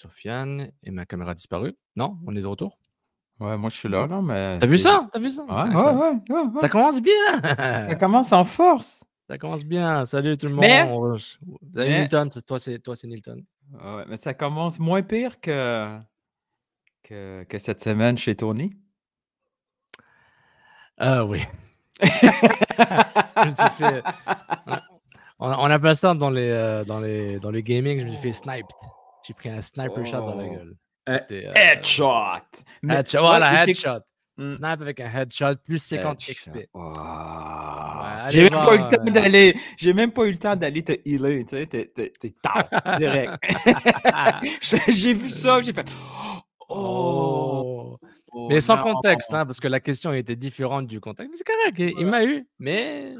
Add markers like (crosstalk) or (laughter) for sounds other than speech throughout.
Sofiane et ma caméra a disparu. Non, on est de retour. Ouais, moi je suis là, mais. T'as vu ça T'as vu ça ouais, ouais, ouais, Ça commence bien Ça commence en force Ça commence bien. Salut tout le monde. toi c'est, toi Nilton. Ah ouais, mais ça commence moins pire que, que, cette semaine chez Tony. Ah oui. (laughs) on, on, appelle ça euh, dans les, dans les, dans les gaming, je me suis fait sniped. J'ai pris un sniper shot dans la gueule. Euh, headshot. headshot. Voilà, headshot. Hmm. sniper avec un headshot plus 50 XP. j'ai même, pas eu le temps euh, d'aller. J'ai même pas eu le temps d'aller te healer. Tu sais, t'es tard direct. (laughs) (laughs) j'ai vu ça, j'ai fait. Oh. oh. Mais sans contexte, hein, parce que la question était différente du contexte. c'est correct, il, m'a eu. Mais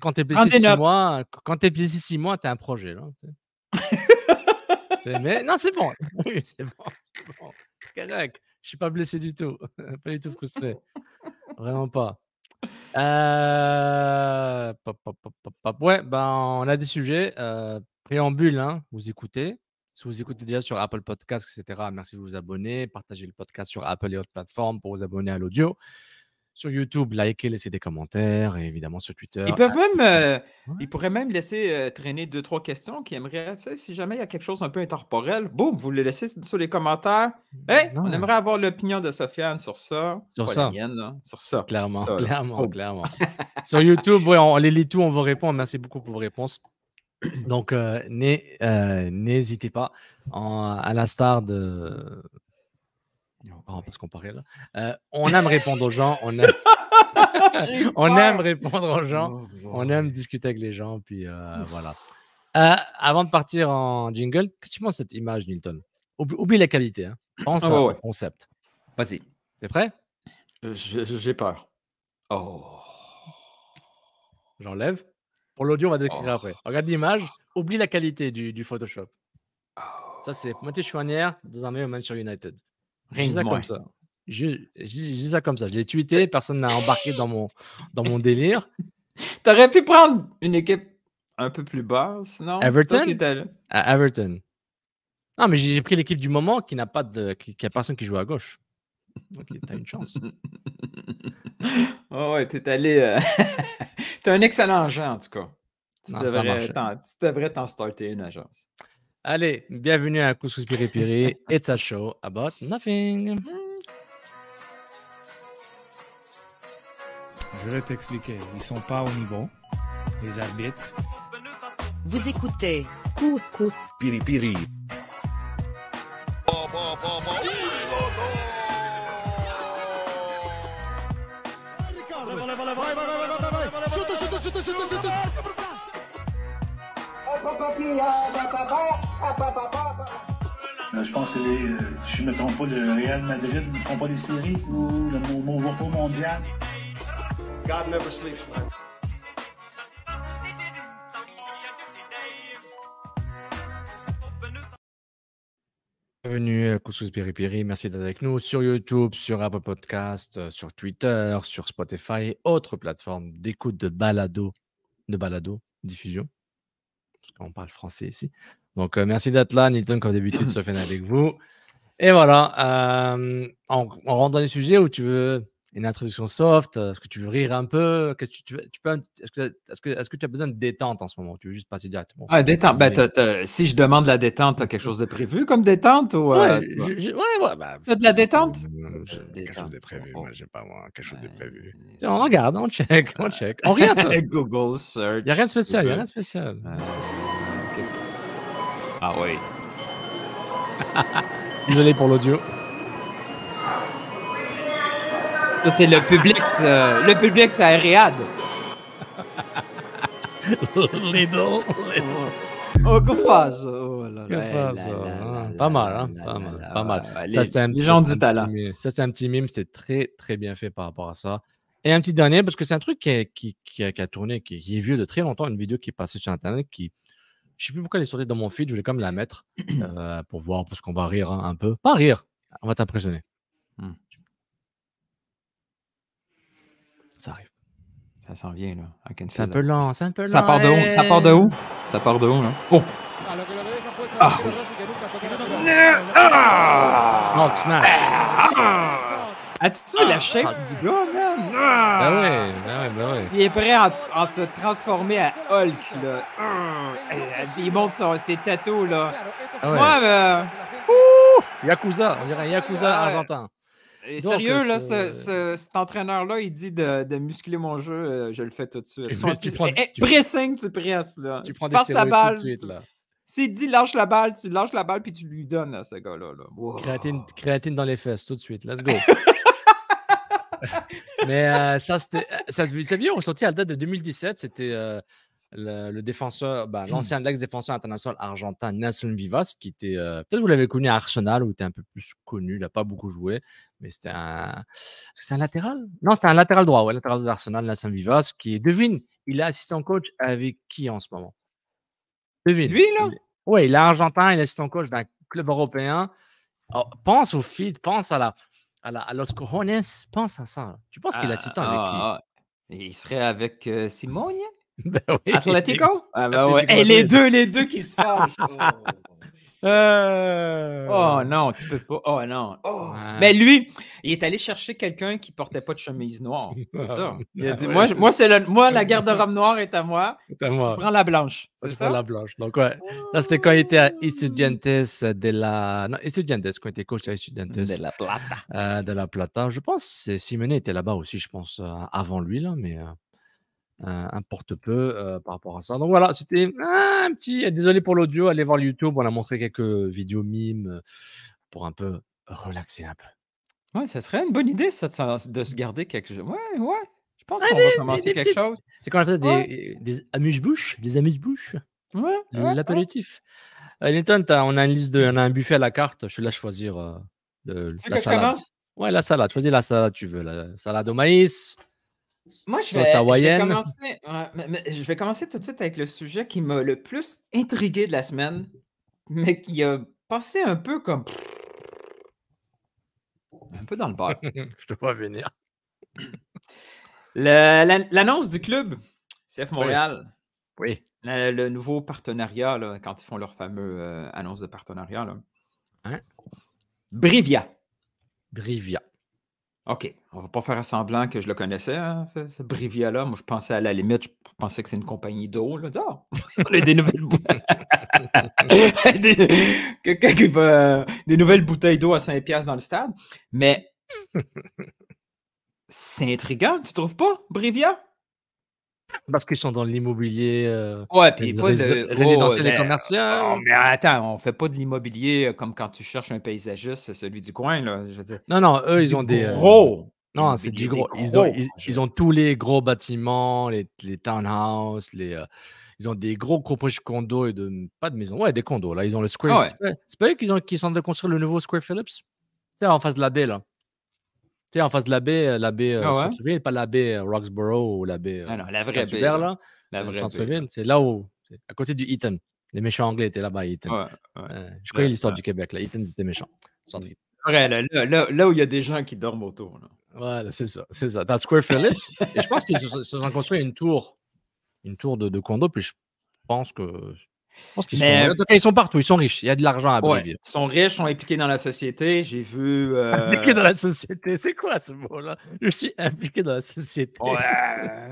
quand t'es blessé 6 mois, quand t'es blessé six mois, t'es un projet. Là, (laughs) mais non, c'est bon. (laughs) c'est bon. correct. Je suis pas blessé du tout. (laughs) Pas du tout frustré. Vraiment pas. Euh, ouais, ben, on a des sujets. Euh, préambule, hein, vous écoutez. Si vous écoutez déjà sur Apple Podcasts, etc., merci de vous abonner. Partagez le podcast sur Apple et autres plateformes pour vous abonner à l'audio sur YouTube, likez, laissez des commentaires, et évidemment sur Twitter. Ils peuvent même, euh, pourraient même laisser euh, traîner deux, trois questions qu'ils aimeraient. si jamais il y a quelque chose un peu intemporel, boum, vous le laissez sur les commentaires. Mmh, hey, on aimerait avoir l'opinion de Sofiane sur ça. Sur ça. Sur Clairement, clairement, oh. clairement. sur YouTube, on les lit tout, on vous répond. Merci beaucoup pour vos réponses. Donc, euh, n'hésitez pas, à la star de, Oh, oh, euh, on aime répondre aux gens. On aime, (laughs) (laughs) répondre aux gens. Oh, on aime discuter avec les gens. Puis euh, voilà. Euh, avant de partir en jingle, qu'est-ce que tu penses de cette image, Nilton oublie, la qualité. Hein. Pense au ah, concept. Vas-y. T'es prêt J'ai peur. J'enlève. Pour l'audio, on va décrire après. Regarde l'image. Oublie la qualité du, Photoshop. Ça, c'est Mathieu Chouanière dans un meilleur Manchester United. Rien je ça comme ça. Je, dis ça comme ça. Je l'ai tweeté, personne n'a embarqué dans mon, dans mon délire. (laughs) T'aurais pu prendre une équipe un peu plus basse, non? Everton? à Everton. Non, mais j'ai pris l'équipe du moment qui n'a pas de. qui, a personne qui joue à gauche. Ok, t'as une chance. (laughs) oh ouais, t'es allé. Euh, (laughs) t'es un excellent agent, en tout cas. Tu devrais t'en starter une agence. Allez, bienvenue à Couscous Piri Piri. It's a show about nothing. Je vais t'expliquer. Ils sont pas au niveau, les arbitres. Vous écoutez Couscous Piri Piri. Euh, je pense que les, euh, je ne me trompe pas, le Real Madrid ne trompe pas les séries ou le mon, repos mondial. God never sleeps, Bienvenue, Kousous euh, Piri Merci d'être avec nous sur YouTube, sur Apple Podcast, sur Twitter, sur Spotify et autres plateformes d'écoute de balado, de balado, diffusion. On parle français ici. Donc, euh, merci d'être là. Nilton, comme d'habitude, se faire avec vous. Et voilà, on, euh, rentre dans les sujets où tu veux une introduction soft. Euh, est-ce que tu veux rire un peu Est-ce que, tu, as besoin de détente en ce moment Tu veux juste passer directement Ah, détente. Ben, si je demande la détente, tu as quelque chose de prévu comme détente ou, ouais, bah? ouais, ouais, bah, as de la détente Quelque chose de prévu. Oh. Moi, j'ai pas moi. Quelque chose de prévu. On regarde, on check, on check. On regarde. (laughs) Google search. Il n'y a rien de spécial. Il n'y a rien de spécial. Qu'est-ce que ah oui. (laughs) Désolé pour l'audio. C'est le public, le le public à Réad. (laughs) Les oh, oh, que fasse! Oh Pas mal, hein? Pas mal, pas mal. Ça, un gens du talent. Ça, c'est un petit mime, c'est très, très bien fait par rapport à ça. Et un petit dernier, parce que c'est un truc qui, a, qui, qui a tourné, qui, est vieux de très longtemps, une vidéo qui est passée sur Internet, qui, je sais plus pourquoi elle est sortie dans mon feed. Je vais quand même la mettre (clears throat) euh, pour voir, parce qu'on va rire hein, un peu. Pas rire, on va t'impressionner. Hmm. Ça arrive. Ça s'en vient, là. C'est un peu lent, c'est un peu lent. Ça part de où? Ça part de eh. où? Ça part de où, là? Oh! Ah smash! Ah! ah! As-tu la shape du gars, man? Ben ah ouais, ben ouais, ben oui. Il est prêt à, se transformer à Hulk, là. Ah! Euh, euh, il monte son, ses tatous, là. Ah ouais. Moi, ben... Yakuza, on dirait Yakuza en à Et sérieux, là, cet entraîneur-là, il dit de, de, muscler mon jeu, je le fais tout de suite. Eh, pressing, tu presses, là. Tu prends des tout de suite, là. S'il dit lâche la balle, tu lâches la balle puis tu lui donnes à ce gars-là. Là. Créatine, créatine, dans les fesses tout de suite. Let's go. (laughs) (laughs) Mais euh, ça, c'était, euh, ça, se à la date de 2017. C'était euh, le, défenseur, bah, mmh. l'ancien ex-défenseur international argentin Nelson Vivas, qui était, peut-être vous l'avez connu à Arsenal, où il était un peu plus connu, il n'a pas beaucoup joué, mais c'était un, C'est un latéral Non, c'est un latéral droit, ouais, latéral d'Arsenal, Nelson Vivas, qui, devine, il est assistant coach avec qui en ce moment Devine. Lui, là Oui, il est argentin, il est assistant coach d'un club européen. Oh, pense au feed, pense à la ah alors, à Los Cojones, pense à ça. Tu penses qu'il est ah, assistant avec ah, qui Il serait avec Simone (laughs) ben oui, Atletico (laughs) bah Et eh, les deux, les deux qui se (laughs) fâchent. Oh. Euh. Oh non, tu peux pas. Oh non. Oh. Mais lui, il est allé chercher quelqu'un qui portait pas de chemise noire. (laughs) C'est ça. Il a dit Moi, moi, le, moi la garde-robe noire est à moi. (laughs) Tu prends la blanche. C'est ça? la blanche. Donc, ouais. c'était quand il était à Estudiantes de la. Non, Estudiantes, quand il était coach à Estudiantes. De la Plata. Euh, de la Plata. Je pense que Simone était là-bas aussi, je pense, euh, avant lui, là, mais importe peu euh, par rapport à ça. Donc voilà, c'était un petit. Désolé pour l'audio, allez voir YouTube. On a montré quelques vidéos mimes euh, pour un peu relaxer un peu. Ouais, ça serait une bonne idée ça, de se garder quelque chose. Ouais, ouais. Je pense qu'on va commencer quelque chose. C'est quand même des, amuse-bouches, des amuse-bouches. Ouais, L'apéritif. Euh, on a une liste de, a un buffet à la carte. Je te laisse choisir la salade. Ouais, la salade. Choisis la salade tu veux. La salade au maïs, moi, je vais, commencer, je vais commencer tout de suite avec le sujet qui m'a le plus intrigué de la semaine, mais qui a passé un peu comme. Un peu dans le bar. (laughs) je te vois venir. L'annonce du club CF Montréal. Oui. Le, nouveau partenariat, quand ils font leur fameux euh, annonce de partenariat. Hein? Brivia. Brivia. OK. On va pas faire semblant que je le connaissais, hein, ce, Brivia-là. Moi, je pensais à la limite, je pensais que c'est une compagnie d'eau. Ah! (laughs) on a des nouvelles bouteilles. (laughs) nouvelles bouteilles d'eau à 5$ dans le stade. Mais (laughs) c'est intriguant, tu trouves pas, Brivia? Parce qu'ils sont dans l'immobilier euh, ouais, puis euh, oh, résidentiel et ben, commercial. mais attends, on ne fait pas de l'immobilier euh, comme quand tu cherches un paysagiste, celui du coin, là. Non, non, eux, ils ont des. Gros! non, c'est du gros. Ils ont, tous les gros bâtiments, les, townhouses, les. ils ont des gros poches condos et de pas de maisons, ouais, des condos là. Ils ont le ah Square. C'est pas eux qui, sont en train de construire le nouveau Square Phillips, c'est en face de la baie là. Tu sais, en face de la baie, euh, la baie euh, ah pas la baie euh, Roxborough ou la baie. Ah non, la vraie baie. là. La vraie ville C'est là où, à côté du Eaton. Les méchants anglais étaient là-bas, Eton. Ouais, je connais l'histoire du Québec. Là. Eton, c'était méchant. Ouais, là, là, là, où il y a des gens qui dorment autour. Là. Voilà, c'est ça, c'est ça. Dans Square Phillips, et je pense qu'ils se sont construits une tour, une tour de, de condo, puis je pense que euh, ils sont partout, ils sont riches, il y a de l'argent à ouais. Ils sont riches, sont impliqués dans la société. J'ai vu. (laughs) Impliqués dans euh, la société, c'est quoi ce mot-là Je suis impliqué dans la société. Ouais.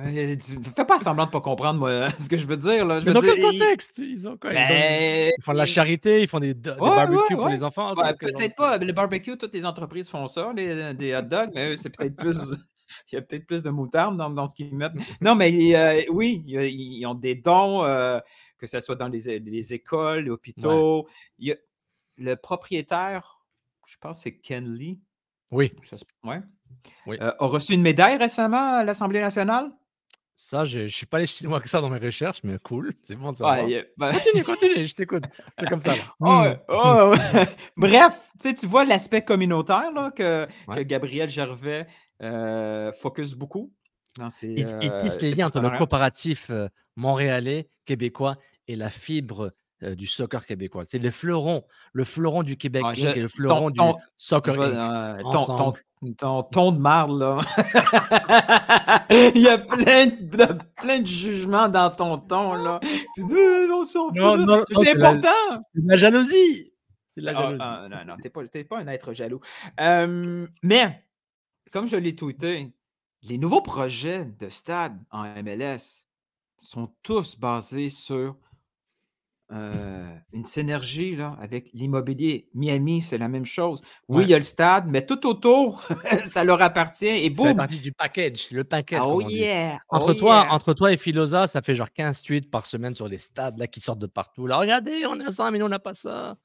Euh, fais pas semblant de pas comprendre (laughs) ce que je veux dire. Là. Je mais dans quel contexte ils... ont quoi ils, ben, font de la charité, ils font des, des barbecues pour les enfants. peut-être pas. Le barbecue, toutes les entreprises font ça, les... des hot dogs, mais eux, c'est peut-être plus. (laughs) il y a peut-être plus de moutarde dans, dans ce qu'ils mettent. Non, mais oui, ils ont des dons que ce soit dans les, écoles, les hôpitaux. le propriétaire, je pense que c'est Ken Lee. Oui. oui. Euh, a reçu une médaille récemment à l'Assemblée nationale. Ça, je ne suis pas les chinois que ça dans mes recherches, mais cool, (laughs) c'est bon de savoir. Ben continue, je t'écoute. C'est comme ça. (laughs) Hmm. (laughs) Bref, tu vois l'aspect communautaire que, Gabriel Gervais euh, focus beaucoup il euh, tisse les liens entre le coopératif euh, montréalais, québécois et la fibre euh, du soccer québécois. C'est le fleuron, le fleuron du Québec ah, et le fleuron du soccer québécois. Ton, de marde, (laughs) Il y a plein de, plein de jugements dans ton ton, là. c'est important. C'est la jalousie. C'est la ah, jalousie. Ah, non, non, t'es pas, pas, un être jaloux. mais, comme je l'ai tweeté, les nouveaux projets de stade en MLS sont tous basés sur euh, une synergie avec l'immobilier. Miami, c'est la même chose. Oui, il y a le stade, mais tout autour, (laughs) ça leur appartient. Et boum! partie du package, le package. Oh, oh yeah! Entre, toi, entre toi et Philosa, ça fait genre 15 tweets par semaine sur les stades là, qui sortent de partout. regardez, on a ça, mais nous, on n'a pas ça.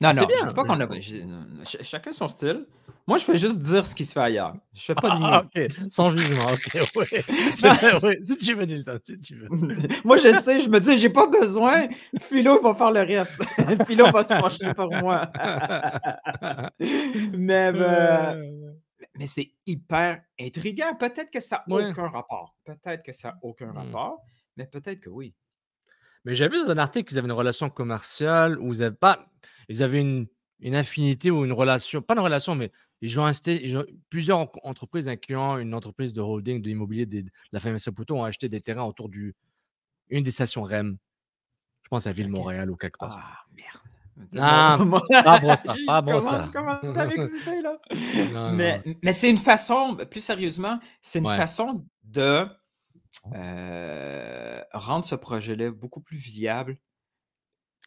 Non, non, bien. je dis pas qu'on a. chacun son style. Moi, je fais juste dire ce qui se fait ailleurs. Je fais pas de ah, ok. Sans jugement, ok, oui. (laughs) Si tu veux, Nilton, si tu veux. (laughs) moi, je sais, je me dis, j'ai pas besoin. Philo va faire le reste. (laughs) Philo va se pencher pour moi. mais euh, euh. mais c'est hyper intriguant. Peut-être que ça n'a aucun rapport. Peut-être que ça n'a aucun hmm. rapport, mais peut-être que oui. Mais j'ai vu dans un article qu'ils avaient une relation commerciale où ils avaient pas ils avaient une, une, affinité ou une relation, pas une relation, mais ils ont, plusieurs entreprises, incluant une entreprise de holding de l'immobilier de la famille Saputo, ont acheté des terrains autour d'une des stations REM. Je pense à Ville-Montréal ou quelque part. Ah, merde. Non, ah, pas bon ça, (laughs) pas bon ça. Comment ça là? (laughs) mais, c'est une façon, plus sérieusement, c'est une façon de euh, rendre ce projet-là beaucoup plus viable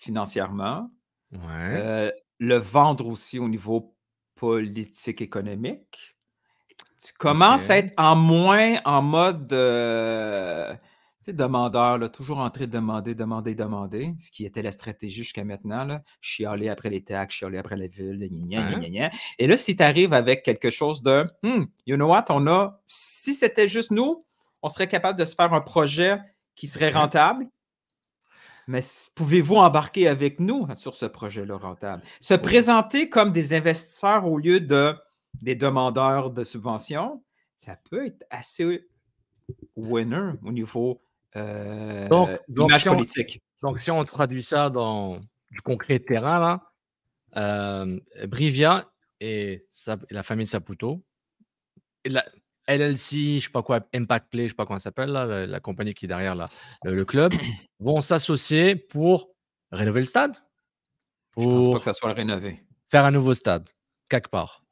financièrement, euh, le vendre aussi au niveau politique économique. Tu commences à être en moins en mode euh, demandeur, toujours entrer demander, demander, demander, ce qui était la stratégie jusqu'à maintenant. Là. Chialer après les taxes, chialer après la ville, Et là, si tu arrives avec quelque chose de «Hmm, you know what, on a si c'était juste nous, on serait capable de se faire un projet qui serait rentable, mais pouvez-vous embarquer avec nous sur ce projet-là rentable? Se présenter comme des investisseurs au lieu de des demandeurs de subventions, ça peut être assez winner au niveau euh, donc, politique. donc, si on traduit ça dans du concret terrain, là, euh, Brivia et, la famille Saputo, LLC, je sais pas quoi, Impact Play, je sais pas comment ça s'appelle, la, compagnie qui est derrière le, club, (clears throat) vont s'associer pour rénover le stade. Pour je pense pas que ça soit rénové. Faire un nouveau stade, quelque part.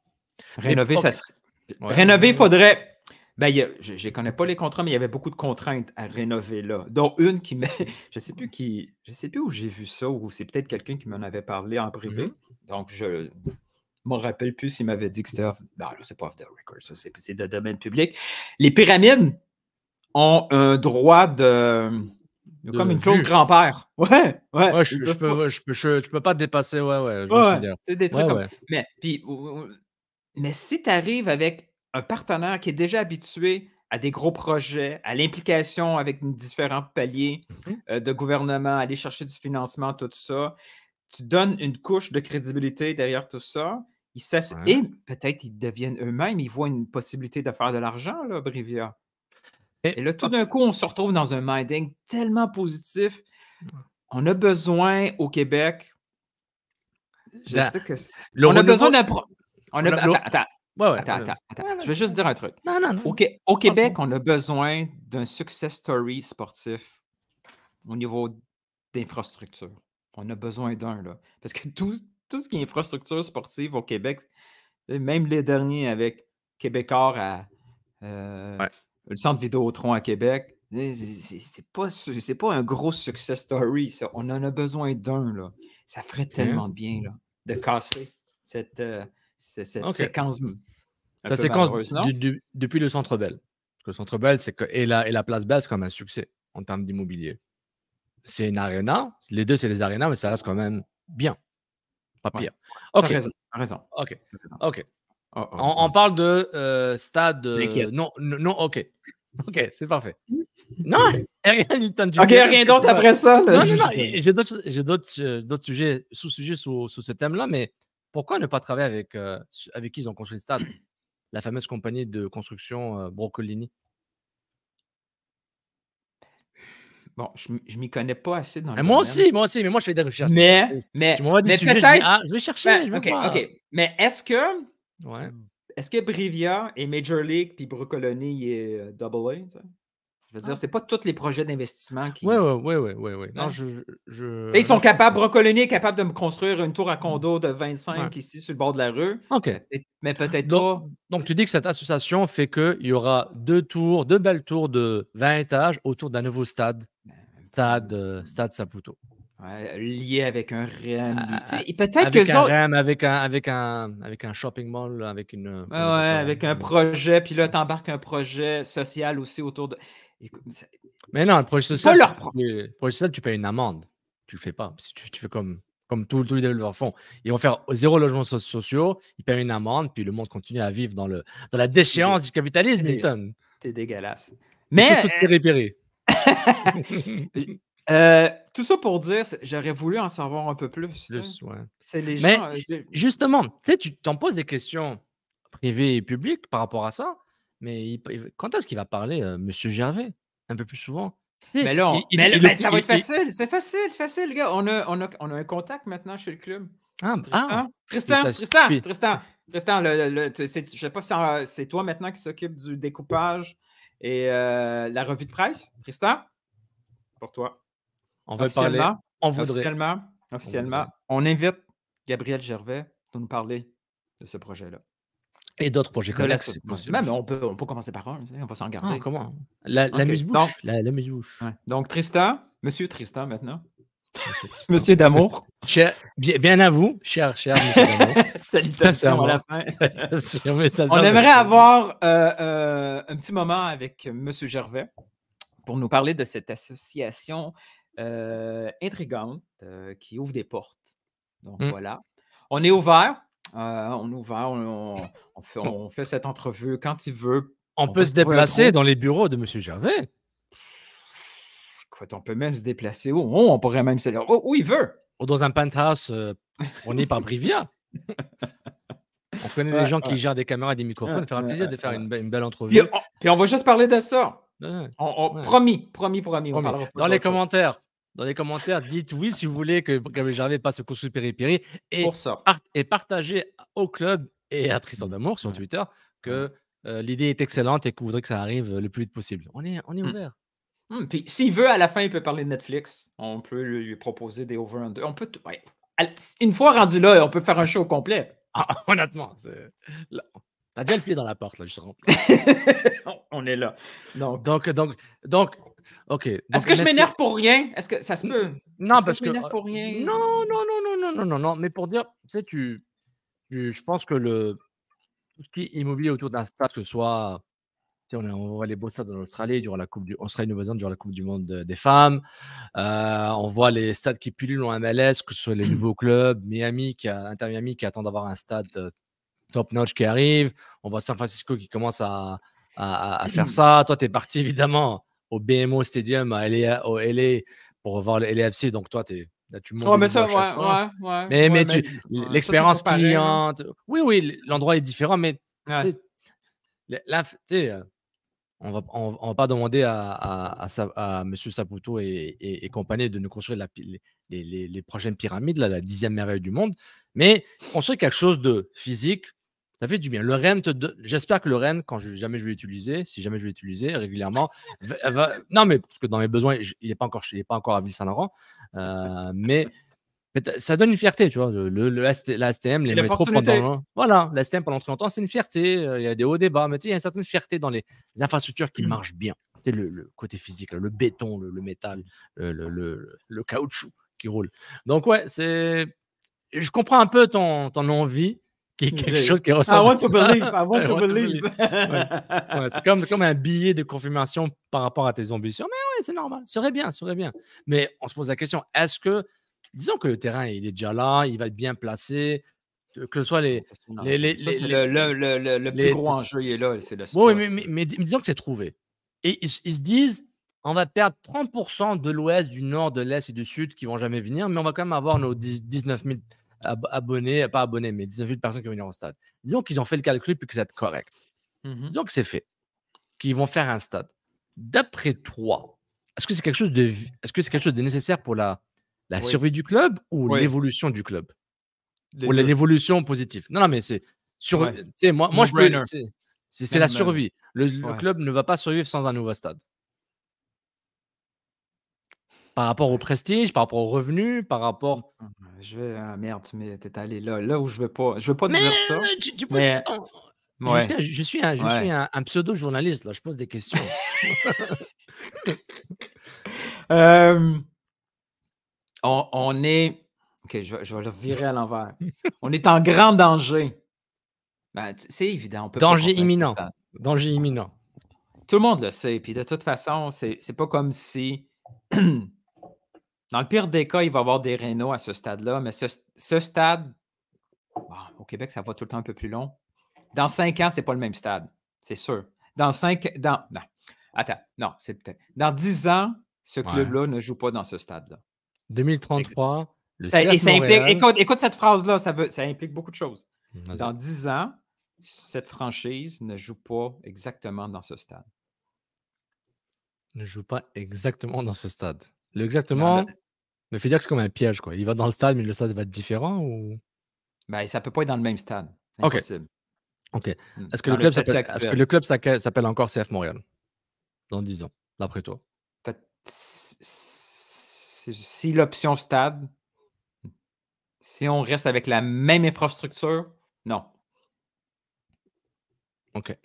Rénover, ça serait. Rénover, ben, il faudrait. je ne connais pas les contrats, mais il y avait beaucoup de contraintes à rénover là. Dont une qui m'est... (laughs) Je sais plus qui. Je sais plus où j'ai vu ça, ou c'est peut-être quelqu'un qui m'en avait parlé en privé. Mm-hmm. Donc, je je me rappelle plus s'il m'avait dit que c'était off. Non, là, c'est pas off the record, ça, c'est de domaine public. Les pyramides ont un droit de. comme une clause grand-père. (laughs) Ouais, ouais. je, ne peux, pas te dépasser, ouais, ouais. c'est des trucs Mais, puis, mais si tu arrives avec un partenaire qui est déjà habitué à des gros projets, à l'implication avec différents paliers mhm. euh, de gouvernement, aller chercher du financement, tout ça. Tu donnes une couche de crédibilité derrière tout ça. Et peut-être ils deviennent eux-mêmes, ils voient une possibilité de faire de l'argent, là, Brivia. Et, là, tout d'un coup, on se retrouve dans un minding tellement positif. On a besoin au Québec. Je sais que on a besoin d'un. On Attends, attends. attends, Je vais juste dire un truc. Non, non, non. Au, Québec, on a besoin d'un success story sportif au niveau d'infrastructure. On a besoin d'un, là. Parce que tous tout ce qui est infrastructure sportive au Québec, euh, même les derniers avec Québécois à euh, le centre Vidéotron à Québec, c'est pas, pas un gros success story. On en a besoin d'un. Ça ferait mmh. tellement bien de casser cette, euh, séquence. ça séquence depuis le Centre Bell. Le Centre Bell c'est et, la, et la place Bell, c'est comme un succès en termes d'immobilier. C'est une arena. Les deux, c'est des arénas, mais ça reste quand même bien pire. Ok. Raison, Ok. Ok. Oh, oh, oh. on, parle de euh, stade. Euh, non, non, ok. (laughs) Ok, c'est parfait. Non, (laughs) (laughs) rien rien d'autre après ça. Non, J'ai euh, d'autres sujets, sous-sujets sous, ce thème-là, mais pourquoi ne pas travailler avec, avec qui ils ont construit le stade La fameuse compagnie de construction Broccolini. Bon, je ne m'y connais pas assez dans le. Ah, moi aussi, moi aussi, mais moi, je fais des recherches. Mais, mais, mais, peut-être. Je, ah, je, vais chercher. Ben, je vais OK, voir. OK. Mais est-ce que. Est-ce que Brivia et Major League puis Brocoloni est euh, Double A? Je veux ah. dire, c'est pas tous les projets d'investissement qui. Oui, oui, oui, oui, oui. Non, je. Ils sont capables, Brocoloni est capable de me construire une tour à mmh. condo de 25 ici sur le bord de la rue. OK. Mais peut-être pas. Donc, tu dis que cette association fait qu'il y aura deux tours, deux belles tours de 20 étages autour d'un nouveau stade. Ben, stade, euh, stade Saputo. Ouais, lié avec un REM. peut-être que avec un, avec un, avec un shopping mall, avec une. une avec un projet. Puis là, tu embarques un projet social aussi autour de mais non, le projet social, tu, tu payes une amende. Tu le fais pas. Tu, tu fais comme, comme tous le développeurs font. Ils vont faire zéro logement social, sociaux, ils payent une amende, puis le monde continue à vivre dans, le, dans la déchéance du capitalisme, Milton. T'es dégueulasse. Mais. Tout, euh, (laughs) euh, tout ça pour dire, j'aurais voulu en savoir un peu plus. C'est les gens. Euh, justement, tu tu t'en poses des questions privées et publiques par rapport à ça. Mais quand est-ce qu'il va parler, M. Euh, Monsieur Gervais, un peu plus souvent mais là, ben, ça va être facile, c'est facile, facile, les gars. On a, un contact maintenant chez le club. Ah, ah! Tristan, Tristan, Tristan, Tristan, Tristan, sais pas si c'est toi maintenant qui s'occupe du découpage et euh, la revue de presse. Tristan, pour toi. On va parler. On voudrait. Officiellement, officiellement on, invite Gabriel Gervais pour nous parler de ce projet-là. Et d'autres projets connexes. on peut, on peut commencer par un, on va s'en ah, garder. comment La, musique bouche La, -bouche. Donc, Tristan, monsieur Tristan maintenant. Monsieur, (laughs) Damour. Bien, à vous, cher, cher Monsieur Damour. (laughs) Salutations à la fin. (laughs) on aimerait avoir euh, euh, un petit moment avec Monsieur Gervais pour nous parler de cette association euh, intrigante qui ouvre des portes. Donc, mm. voilà. On est ouvert ah, ah, on ouvre, hein, on, fait, on, fait, cette entrevue quand il veut. On, peut se déplacer dans les bureaux de Monsieur Gervais. Quoi, on peut même se déplacer où oh, on, pourrait même se dire oh, où, il veut. Ou dans un penthouse, euh, on est par Brivia. on connaît des les gens qui gèrent des caméras et des microphones. Ah, ouais, faire un plaisir de faire une, belle entrevue. Et on, va juste parler de ça. promis, promis, promis. promis. Dans les commentaires, dans les commentaires, dites oui si vous voulez que Gabriel Gervais passe au coup sous Péripéri et, et partagez au club et à Tristan mmh. Damour sur Twitter que euh, l'idée est excellente et que vous voudrez que ça arrive le plus vite possible. On est, on est mmh. ouvert. Mmh, s'il veut, à la fin, il peut parler de Netflix. On peut lui, proposer des over-under. On peut. Une fois rendu là, on peut faire un show complet. Ah, (laughs) honnêtement, t'as déjà le pied dans la porte, là, je (laughs) on est là. donc, donc, donc est-ce que je m'énerve pour rien? Est-ce que ça se peut? Non, parce que. Euh, rien. Non, non, non, non, non, non, non, non. Mais pour dire, tu sais, je pense que tout ce qui est immobilier autour d'un stade, que ce soit. on, voit les beaux stades en Australie, durant la Coupe du, Nouvelle-Zélande, durant la Coupe du Monde euh, des femmes. Euh, on voit les stades qui pullulent en MLS, que ce soit les mmh. nouveaux clubs, Miami, qui a, Inter Miami, qui attend d'avoir un stade top notch qui arrive. On voit San Francisco qui commence à, à faire mmh. ça. Toi, tu es parti (laughs) évidemment au BMO Stadium à LA, au LA pour voir le LAFC. Donc, toi, tu es. Là, tu montes. mais ça, ouais, mais, l'expérience hein. cliente. Oui, oui, l'endroit est différent, mais là, tu sais, euh, on va, on, va pas demander à, à, à, à M. Saputo et, et, compagnie de nous construire la, les, les, prochaines pyramides, là, la dixième merveille du monde, mais construire quelque chose de physique, ça fait du bien. Le j'espère que le Rennes, quand je, jamais je vais l'utiliser, si jamais je vais l'utiliser régulièrement, non, mais parce que dans mes besoins, il n'est pas, encore... pas encore à Ville-Saint-Laurent, euh, mais, ça donne une fierté, tu vois. Le, la STM, les métros pendant. Voilà, la STM pendant très longtemps, c'est une fierté. Euh, il y a des hauts débats, mais tu il y a une certaine fierté dans les, infrastructures qui marchent bien. le, côté physique, le béton, le, le métal, le, caoutchouc qui roule. Donc, ouais, c'est. Je comprends un peu ton, ton envie qui quelque chose qui ressemble. c'est comme, comme un billet de confirmation par rapport à tes ambitions. Mais oui, c'est normal. Serait bien, serait bien. Mais on se pose la question est-ce que, disons que le terrain, il est déjà là, il va être bien placé, que ce soit les. les, le, le, le, plus gros enjeu, il est là. C'est le Oui, mais, mais, disons que c'est trouvé. Et ils, se disent on va perdre 30% de l'ouest, du nord, de l'est et du sud qui vont jamais venir, mais on va quand même avoir nos 19 000 abonné abonnés, pas abonnés, mais 19 000 personnes qui vont venir au stade. Disons qu'ils ont fait le calcul puis que c'est correct. Mmh disons que c'est fait, qu'ils vont faire un stade. D'après toi, est-ce que c'est quelque chose de, est-ce que c'est quelque chose de nécessaire pour la, la survie du club ou l'évolution du club Ou l'évolution positive Non, non, mais c'est sur, moi, moi je peux, c'est la survie. le club ne va pas survivre sans un nouveau stade par rapport au prestige, par rapport au revenu, par rapport. Mmh, mmh, je vais. Ah, merde, tu t'es allé là, là où je veux pas. Je veux pas dire ça. Je suis, un, pseudo-journaliste, là. Je pose des questions. (laughs) on, est. Ok, je, vais le virer à l'envers. on est en grand danger. Ben, c'est évident. On peut danger imminent. Danger imminent. Tout le monde le sait. Puis de toute façon, c'est pas comme si. (clears throat) Dans le pire des cas, il va y avoir des rénaux à ce stade-là, mais ce, stade, au Québec, ça va tout le temps un peu plus long. Dans cinq ans, ce n'est pas le même stade, c'est sûr. Dans cinq dans, non, attends, non, c'est peut-être. Dans dix ans, ce club-là ne joue pas dans ce stade-là. 2033. ça, implique, écoute, cette phrase-là, ça, ça implique beaucoup de choses. Mm, dans dix ans, cette franchise ne joue pas exactement dans ce stade. Ne joue pas exactement dans ce stade. Bah, exactement, mais dire que c'est comme un piège. quoi. Il va dans le stade, mais le stade va être différent ou. Ben, ça ne peut pas être dans le même stade. Impossible. OK. Mmh. Est-ce que, le club s'appelle encore CF Montréal Dans 10 ans, d'après toi Si l'option stade, si on reste avec la même infrastructure, non. OK.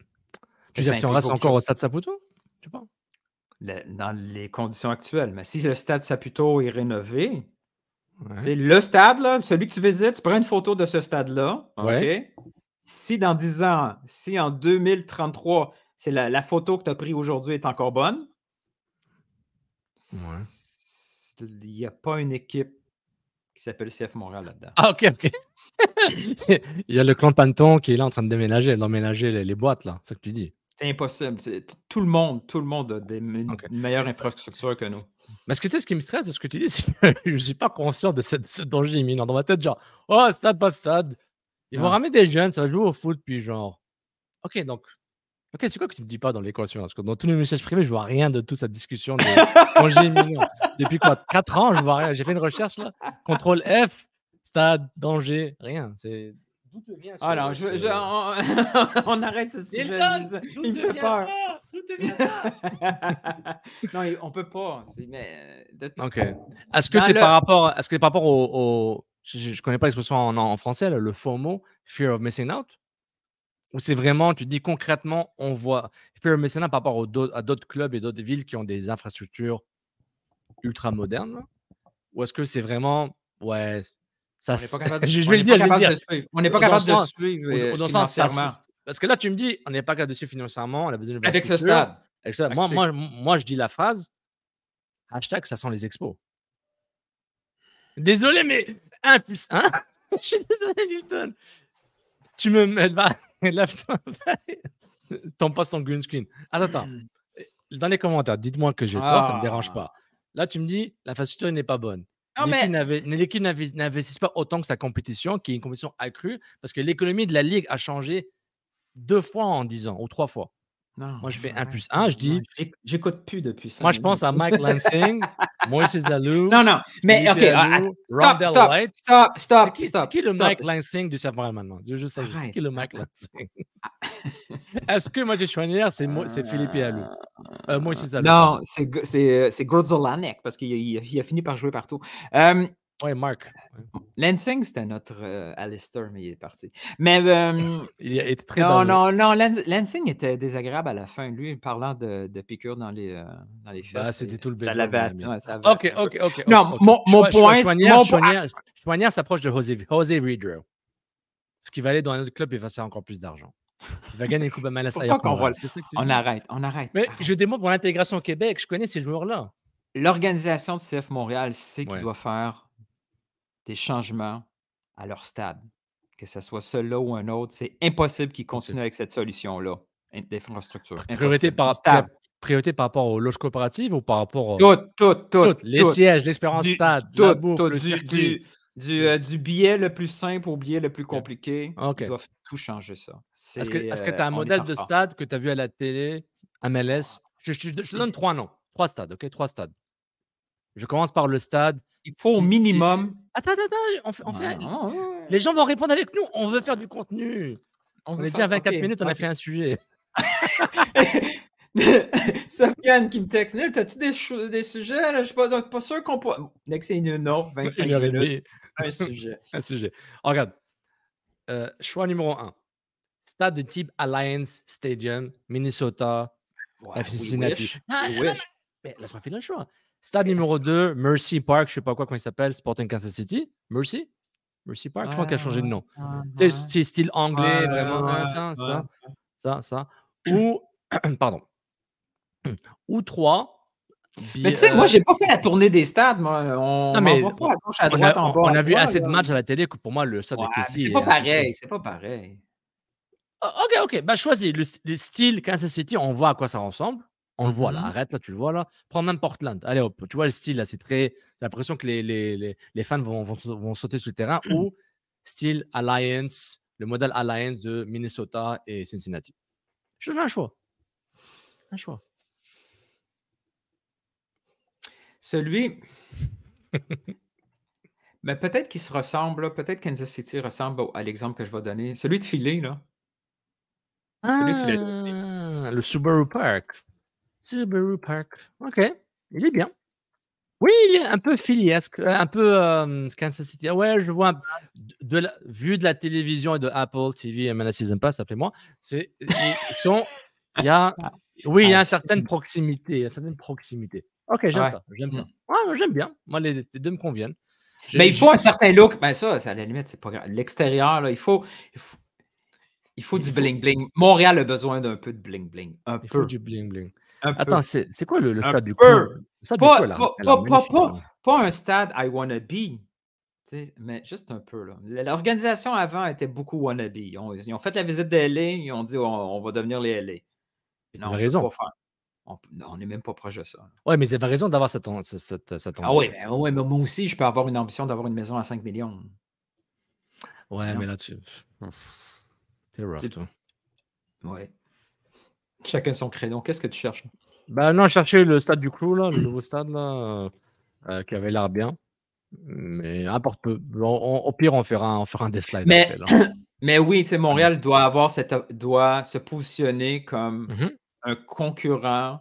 Tu veux dire si on reste encore au stade Saputo Tu parles dans les conditions actuelles. Mais si le stade Saputo est rénové, c'est le stade, celui que tu visites, tu prends une photo de ce stade-là. Ouais. Si dans 10 ans, si en 2033, c'est la, photo que tu as prise aujourd'hui est encore bonne, il n'y a pas une équipe qui s'appelle CF Montréal là-dedans. Ah, OK, OK. (laughs) il y a le clan Panton qui est là en train de déménager, d'emménager les, boîtes, là, c'est ce que tu dis. C'est impossible. Tout le monde, tout le monde a des, une meilleure infrastructure que nous. Mais ce que tu sais, ce qui me stresse c'est ce que tu dis, Je (laughs) ne je suis pas conscient de ce, danger imminent dans ma tête. Genre, oh, stade, pas stade. Ils vont ah. ramener des jeunes, ça va jouer au foot, puis genre. Ok, donc. Ok, c'est quoi que tu me dis pas dans l'équation Parce que dans tous les messages privés, je vois rien de toute cette discussion (laughs) danger imminent. Depuis quoi Quatre ans, je vois rien. J'ai fait une recherche là. Contrôle F, stade, danger, rien. C'est. Alors, on, arrête ce sujet. Il Il peur. Non, on peut pas. Est, euh, Ok. Est-ce que c'est par rapport, est-ce que par rapport au, je, ne connais pas l'expression en, en, français, le le mot, fear of missing out, ou c'est vraiment, tu dis concrètement, on voit fear of missing out par rapport à d'autres clubs et d'autres villes qui ont des infrastructures ultra modernes, ou est-ce que c'est vraiment, ouais, ça, on n'est pas capable, (laughs) je, dire, de suivre. On n'est pas capable de suivre euh, financièrement. parce que là, tu me dis, on n'est pas capable de suivre financièrement. On besoin de Avec ce stade. Moi, moi, moi, je dis la phrase hashtag, ça sent les expos. Désolé, mais 1 plus 1. (laughs) je suis désolé, Milton. Tu me mets va (laughs) lève-toi. T'en passes ton green screen. Attends, attends. Hmm. Dans les commentaires, dites-moi que j'ai ah. tort, ça ne me dérange ah. pas. Là, tu me dis, la facilité n'est pas bonne. L'équipe n'investit pas autant que sa compétition, qui est une compétition accrue, parce que l'économie de la Ligue a changé deux fois en dix ans, ou trois fois. Non, moi, je fais 1 plus 1, je dis. J'écoute plus depuis ça. Moi, je pense à Mike (laughs) Lansing, Moïse Zalou. Non, non, mais OK. Ah, ah, Rob stop, stop, stop, stop, qui, stop. le Mike Lansing du savoir maintenant? Je juste sais qui le Mike Lansing. Ah, (laughs) Est-ce que moi, j'ai choisi c'est Mo... Philippe Alou? Euh, Moïse euh, Zalou. Non, c'est Grozolanek parce qu'il a, a, fini par jouer partout. Euh, oui, Marc. Lansing, c'était notre euh, Alistair, mais il est parti. Mais. (laughs) il était très. Non, non, non. Lansing était désagréable à la fin. Lui, parlant de, de piqûres dans les, euh, dans les bah, fesses. Ah, c'était tout le bébé. Ça l'avait. Ok OK, OK, Non, Mon, mon Chou point. Chouanière s'approche de José, José Parce Ce qui va aller dans un autre club et va faire encore plus d'argent. Il va gagner une Coupe Malas ailleurs. On, voit. on arrête, on arrête. Mais je démontre pour l'intégration au Québec. Je connais ces joueurs-là. L'organisation de CF Montréal sait qu'il doit faire des changements à leur stade. Que ce soit celui-là ou un autre, c'est impossible qu'ils continuent avec cette solution-là d'infrastructure. Priorité par, priorité par rapport aux loges coopératives ou par rapport aux... Tout, tout, tout. les sièges, l'espérance stade, le du, circuit. Mmh. Euh, du, billet le plus simple au billet le plus compliqué, ils doivent tout changer ça. Est-ce que tu euh, as un modèle de stade que tu as vu à la télé, MLS? Ah. Je, te je donne trois noms, trois stades, OK? Trois stades. Je commence par le stade. Il faut au minimum. Attends, attends, on Les gens vont répondre avec nous. On veut faire du contenu. On, est déjà à 24 minutes, on a fait un sujet. (laughs) (laughs) Sofiane qui me texte Neil, t'as-tu des, des sujets Je ne suis pas, sûr qu'on peut. Next, c'est une non, 25 minutes. Un sujet. (laughs) un sujet. regarde. Euh, choix numéro 1. Stade de type Alliance Stadium, Minnesota, wow, Cincinnati. Ah, mais laisse-moi faire le choix. Stade numéro 2, Mercy Park, je ne sais pas quoi comment il s'appelle, Sporting Kansas City. Mercy Mercy Park, je crois qu'il a changé de euh, nom. c'est style anglais, vraiment, ah, ça, ça, ça, Ou, (clears throat) pardon. Ou 3. Mais tu sais, moi, euh, j'ai pas fait la tournée des stades. Moi. On voit pas à gauche, à droite, On a vu assez de matchs à la télé que pour moi, le stade de Cassie. C'est pas pareil, c'est pas pareil. Ok, ok. Bah, choisis le, style Kansas City, on voit à quoi ça ressemble. On le voit là, mmh arrête là, tu le vois là. Prends même Portland. Allez hop, tu vois le style là, c'est très. J'ai l'impression que les, fans vont, vont, sauter sur le terrain mmh. ou style Alliance, le modèle Alliance de Minnesota et Cincinnati. Je donne un choix. Un choix. Celui. Mais (laughs) ben, peut-être qu'il se ressemble, peut-être Kansas City ressemble à l'exemple que je vais donner. Celui de Philly, là. Celui de ah, Le Subaru Park. Subaru Park. Ok, il est bien. Oui, il est un peu filiesque, euh, un peu euh, Kansas City. Ah ouais, je vois ah. de la, vu de la télévision et de Apple TV et Mana Season Pass, appelez-moi. C'est ils sont, il y a, (laughs) ah. oui, il y a une certaine proximité, il y a une certaine proximité. Ok, j'aime ça, j'aime ça. Mmh. Ouais, j'aime bien. Moi, les, deux me conviennent. Mais il faut un certain look. Ben ça, ça à la limite, c'est pas grave. L'extérieur, il faut, il faut, il faut du bling-bling. Montréal a besoin d'un peu de bling-bling. Un il Faut du bling-bling. Attends, c'est quoi le, stade du coup? pas, là, pas, un stade I wanna be, mais juste un peu. L'organisation avant était beaucoup wannabe. Ils ont, ils ont fait la visite des LA, ils ont dit on, va devenir les LA. Non, on raison. On n'est même pas proche de ça. Oui, mais ils avaient raison d'avoir cette, ambition. Ah oui, mais, ouais, moi aussi, je peux avoir une ambition d'avoir une maison à 5 millions. Ouais, mais là, tu. c'est rough, toi. Ouais. Chacun son créneau. Qu'est-ce que tu cherches Ben non, chercher le stade du Clou, le nouveau stade euh, euh, qui avait l'air bien. Mais importe peu. au pire, on fera un, un des slides. Mais, (clears throat) oui, Montréal doit, avoir cette, doit se positionner comme mm-hmm. un concurrent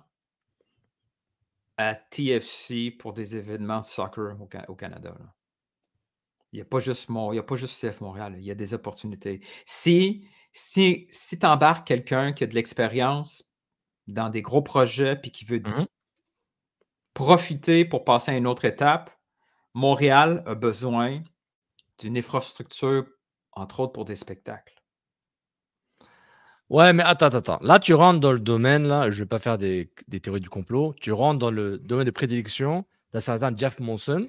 à TFC pour des événements de soccer au, Canada. Il n'y a pas a pas juste CF Montréal, il y a des opportunités. Si si, si tu embarques quelqu'un qui a de l'expérience dans des gros projets puis qui veut mmh profiter pour passer à une autre étape, Montréal a besoin d'une infrastructure, entre autres pour des spectacles. Ouais, mais attends, attends. Là, tu rentres dans le domaine, là, je ne vais pas faire des, des, théories du complot, tu rentres dans le domaine de prédilection d'un certain Jeff Monson,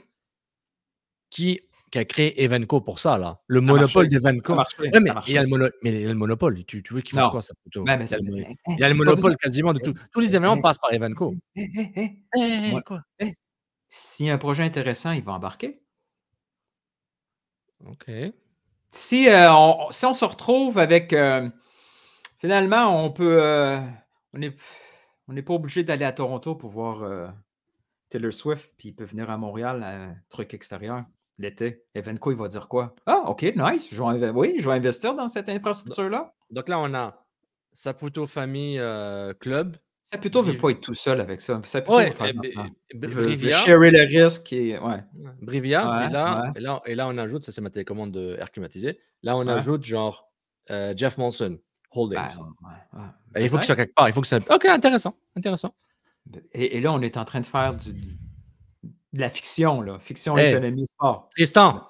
qui qui a créé Evenco pour ça, là. Le monopole d'Evanco mais, il y a le, monopole. Tu, tu veux qu'il fasse quoi, ça plutôt il, y a le monopole quasiment de tout. Tous les eh, événements eh, passent par Evanco S'il y a Si un projet intéressant, il va embarquer. OK. Si, euh, on, si on se retrouve avec. Euh, finalement, on peut. Euh, on n'est on pas obligé d'aller à Toronto pour voir Taylor Swift, puis il peut venir à Montréal, un truc extérieur l'été. Evenco, il va dire quoi? Ah, OK, nice. Je vais, oui, je vais investir dans cette infrastructure-là. Donc là, on a Saputo Famille euh, Club. Saputo ne veut pas être tout seul avec ça. Saputo veut faire eh, Brivia. le risque. Et... Brivia. et, là, on ajoute, ça c'est ma télécommande de air climatisé. Là, on ajoute genre euh, Jeff Monson, Holdings. Ben, ben, il faut que ça quelque part. Il OK, intéressant. intéressant. et là, on est en train de faire du, de la fiction, là. Fiction, économie, sport. Tristan,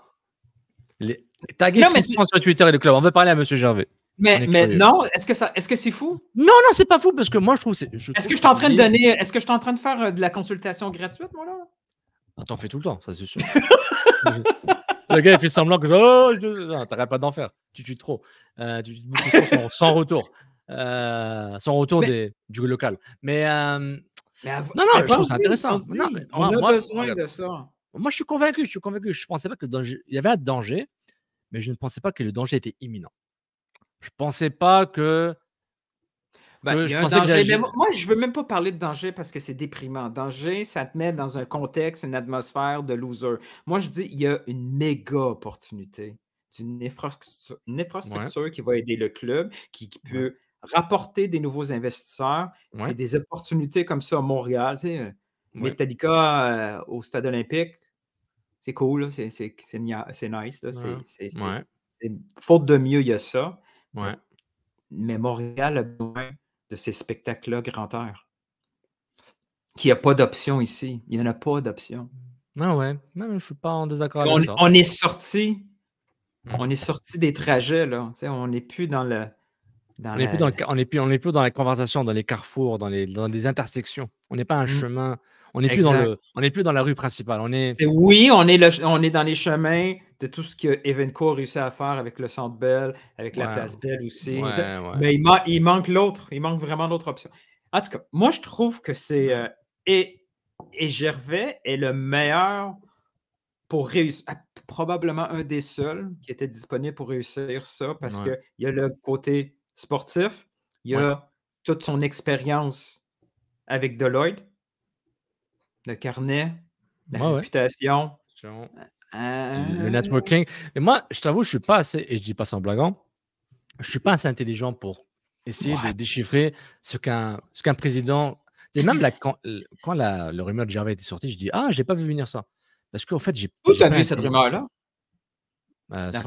les... taguez sur Twitter et le club. On veut parler à M. Gervais. Mais, non, est-ce que ça, est-ce que c'est fou? Non, non, c'est pas fou parce que moi je trouve. Est-ce que je suis train de donner, est-ce que je suis en train de faire euh, de la consultation gratuite, moi là? Ah, t'en fais tout le temps, ça c'est sûr. le gars il fait semblant que oh, je... t'arrêtes pas d'en faire, tu tues trop, euh, tu sans, retour, euh, sans retour des, du local. Mais non, non, c'est intéressant. on, a besoin de ça. Moi, je suis convaincu, je suis convaincu. Je pensais pas que il y avait un danger, mais je ne pensais pas que le danger était imminent. Je ne pensais pas que. Moi, je ne veux même pas parler de danger parce que c'est déprimant. Danger, ça te met dans un contexte, une atmosphère de loser. Moi, je dis, il y a une méga opportunité une infrastructure qui va aider le club, qui, peut rapporter des nouveaux investisseurs et des opportunités comme ça à Montréal. Tu sais, euh, Metallica euh, au stade olympique, c'est cool, c'est nice. C'est Faute de mieux, il y a ça. Mais Montréal a besoin de ces spectacles-là grand air. Qu'il n'y a pas d'option ici. Il n'y en a pas d'option. Non ouais, je ne suis pas en désaccord avec ça. On est sorti. Mmh. On est sorti des trajets, là. on n'est plus dans le on n'est plus, plus, dans la conversation, dans les carrefours, dans les, des intersections. On n'est pas un mmh. chemin. On n'est plus, dans plus dans la rue principale. On est... oui, on est, on est dans les chemins de tout ce que Evenco a réussi à faire avec le Centre Bell, avec la Place Belle aussi. Mais il, manque l'autre. Il manque vraiment l'autre option. En tout cas, moi, je trouve que c'est... Mmh. Euh, et, et Gervais est le meilleur pour réussir, ah, probablement un des seuls qui était disponible pour réussir ça, parce qu'il y a le côté sportif. Il y a toute son expérience avec Deloitte, le carnet, la réputation. Le euh, networking. Et moi, je t'avoue, je suis pas assez, et je dis pas ça en blaguant. je suis pas assez intelligent pour essayer de déchiffrer ce qu'un qu'un président. Et même quand, la, le rumeur de Gervais était sorti, je dis Ah, j'ai pas vu venir ça. Parce qu'en fait, j'ai. Où t'as vu cette rumeur-là bah, c'est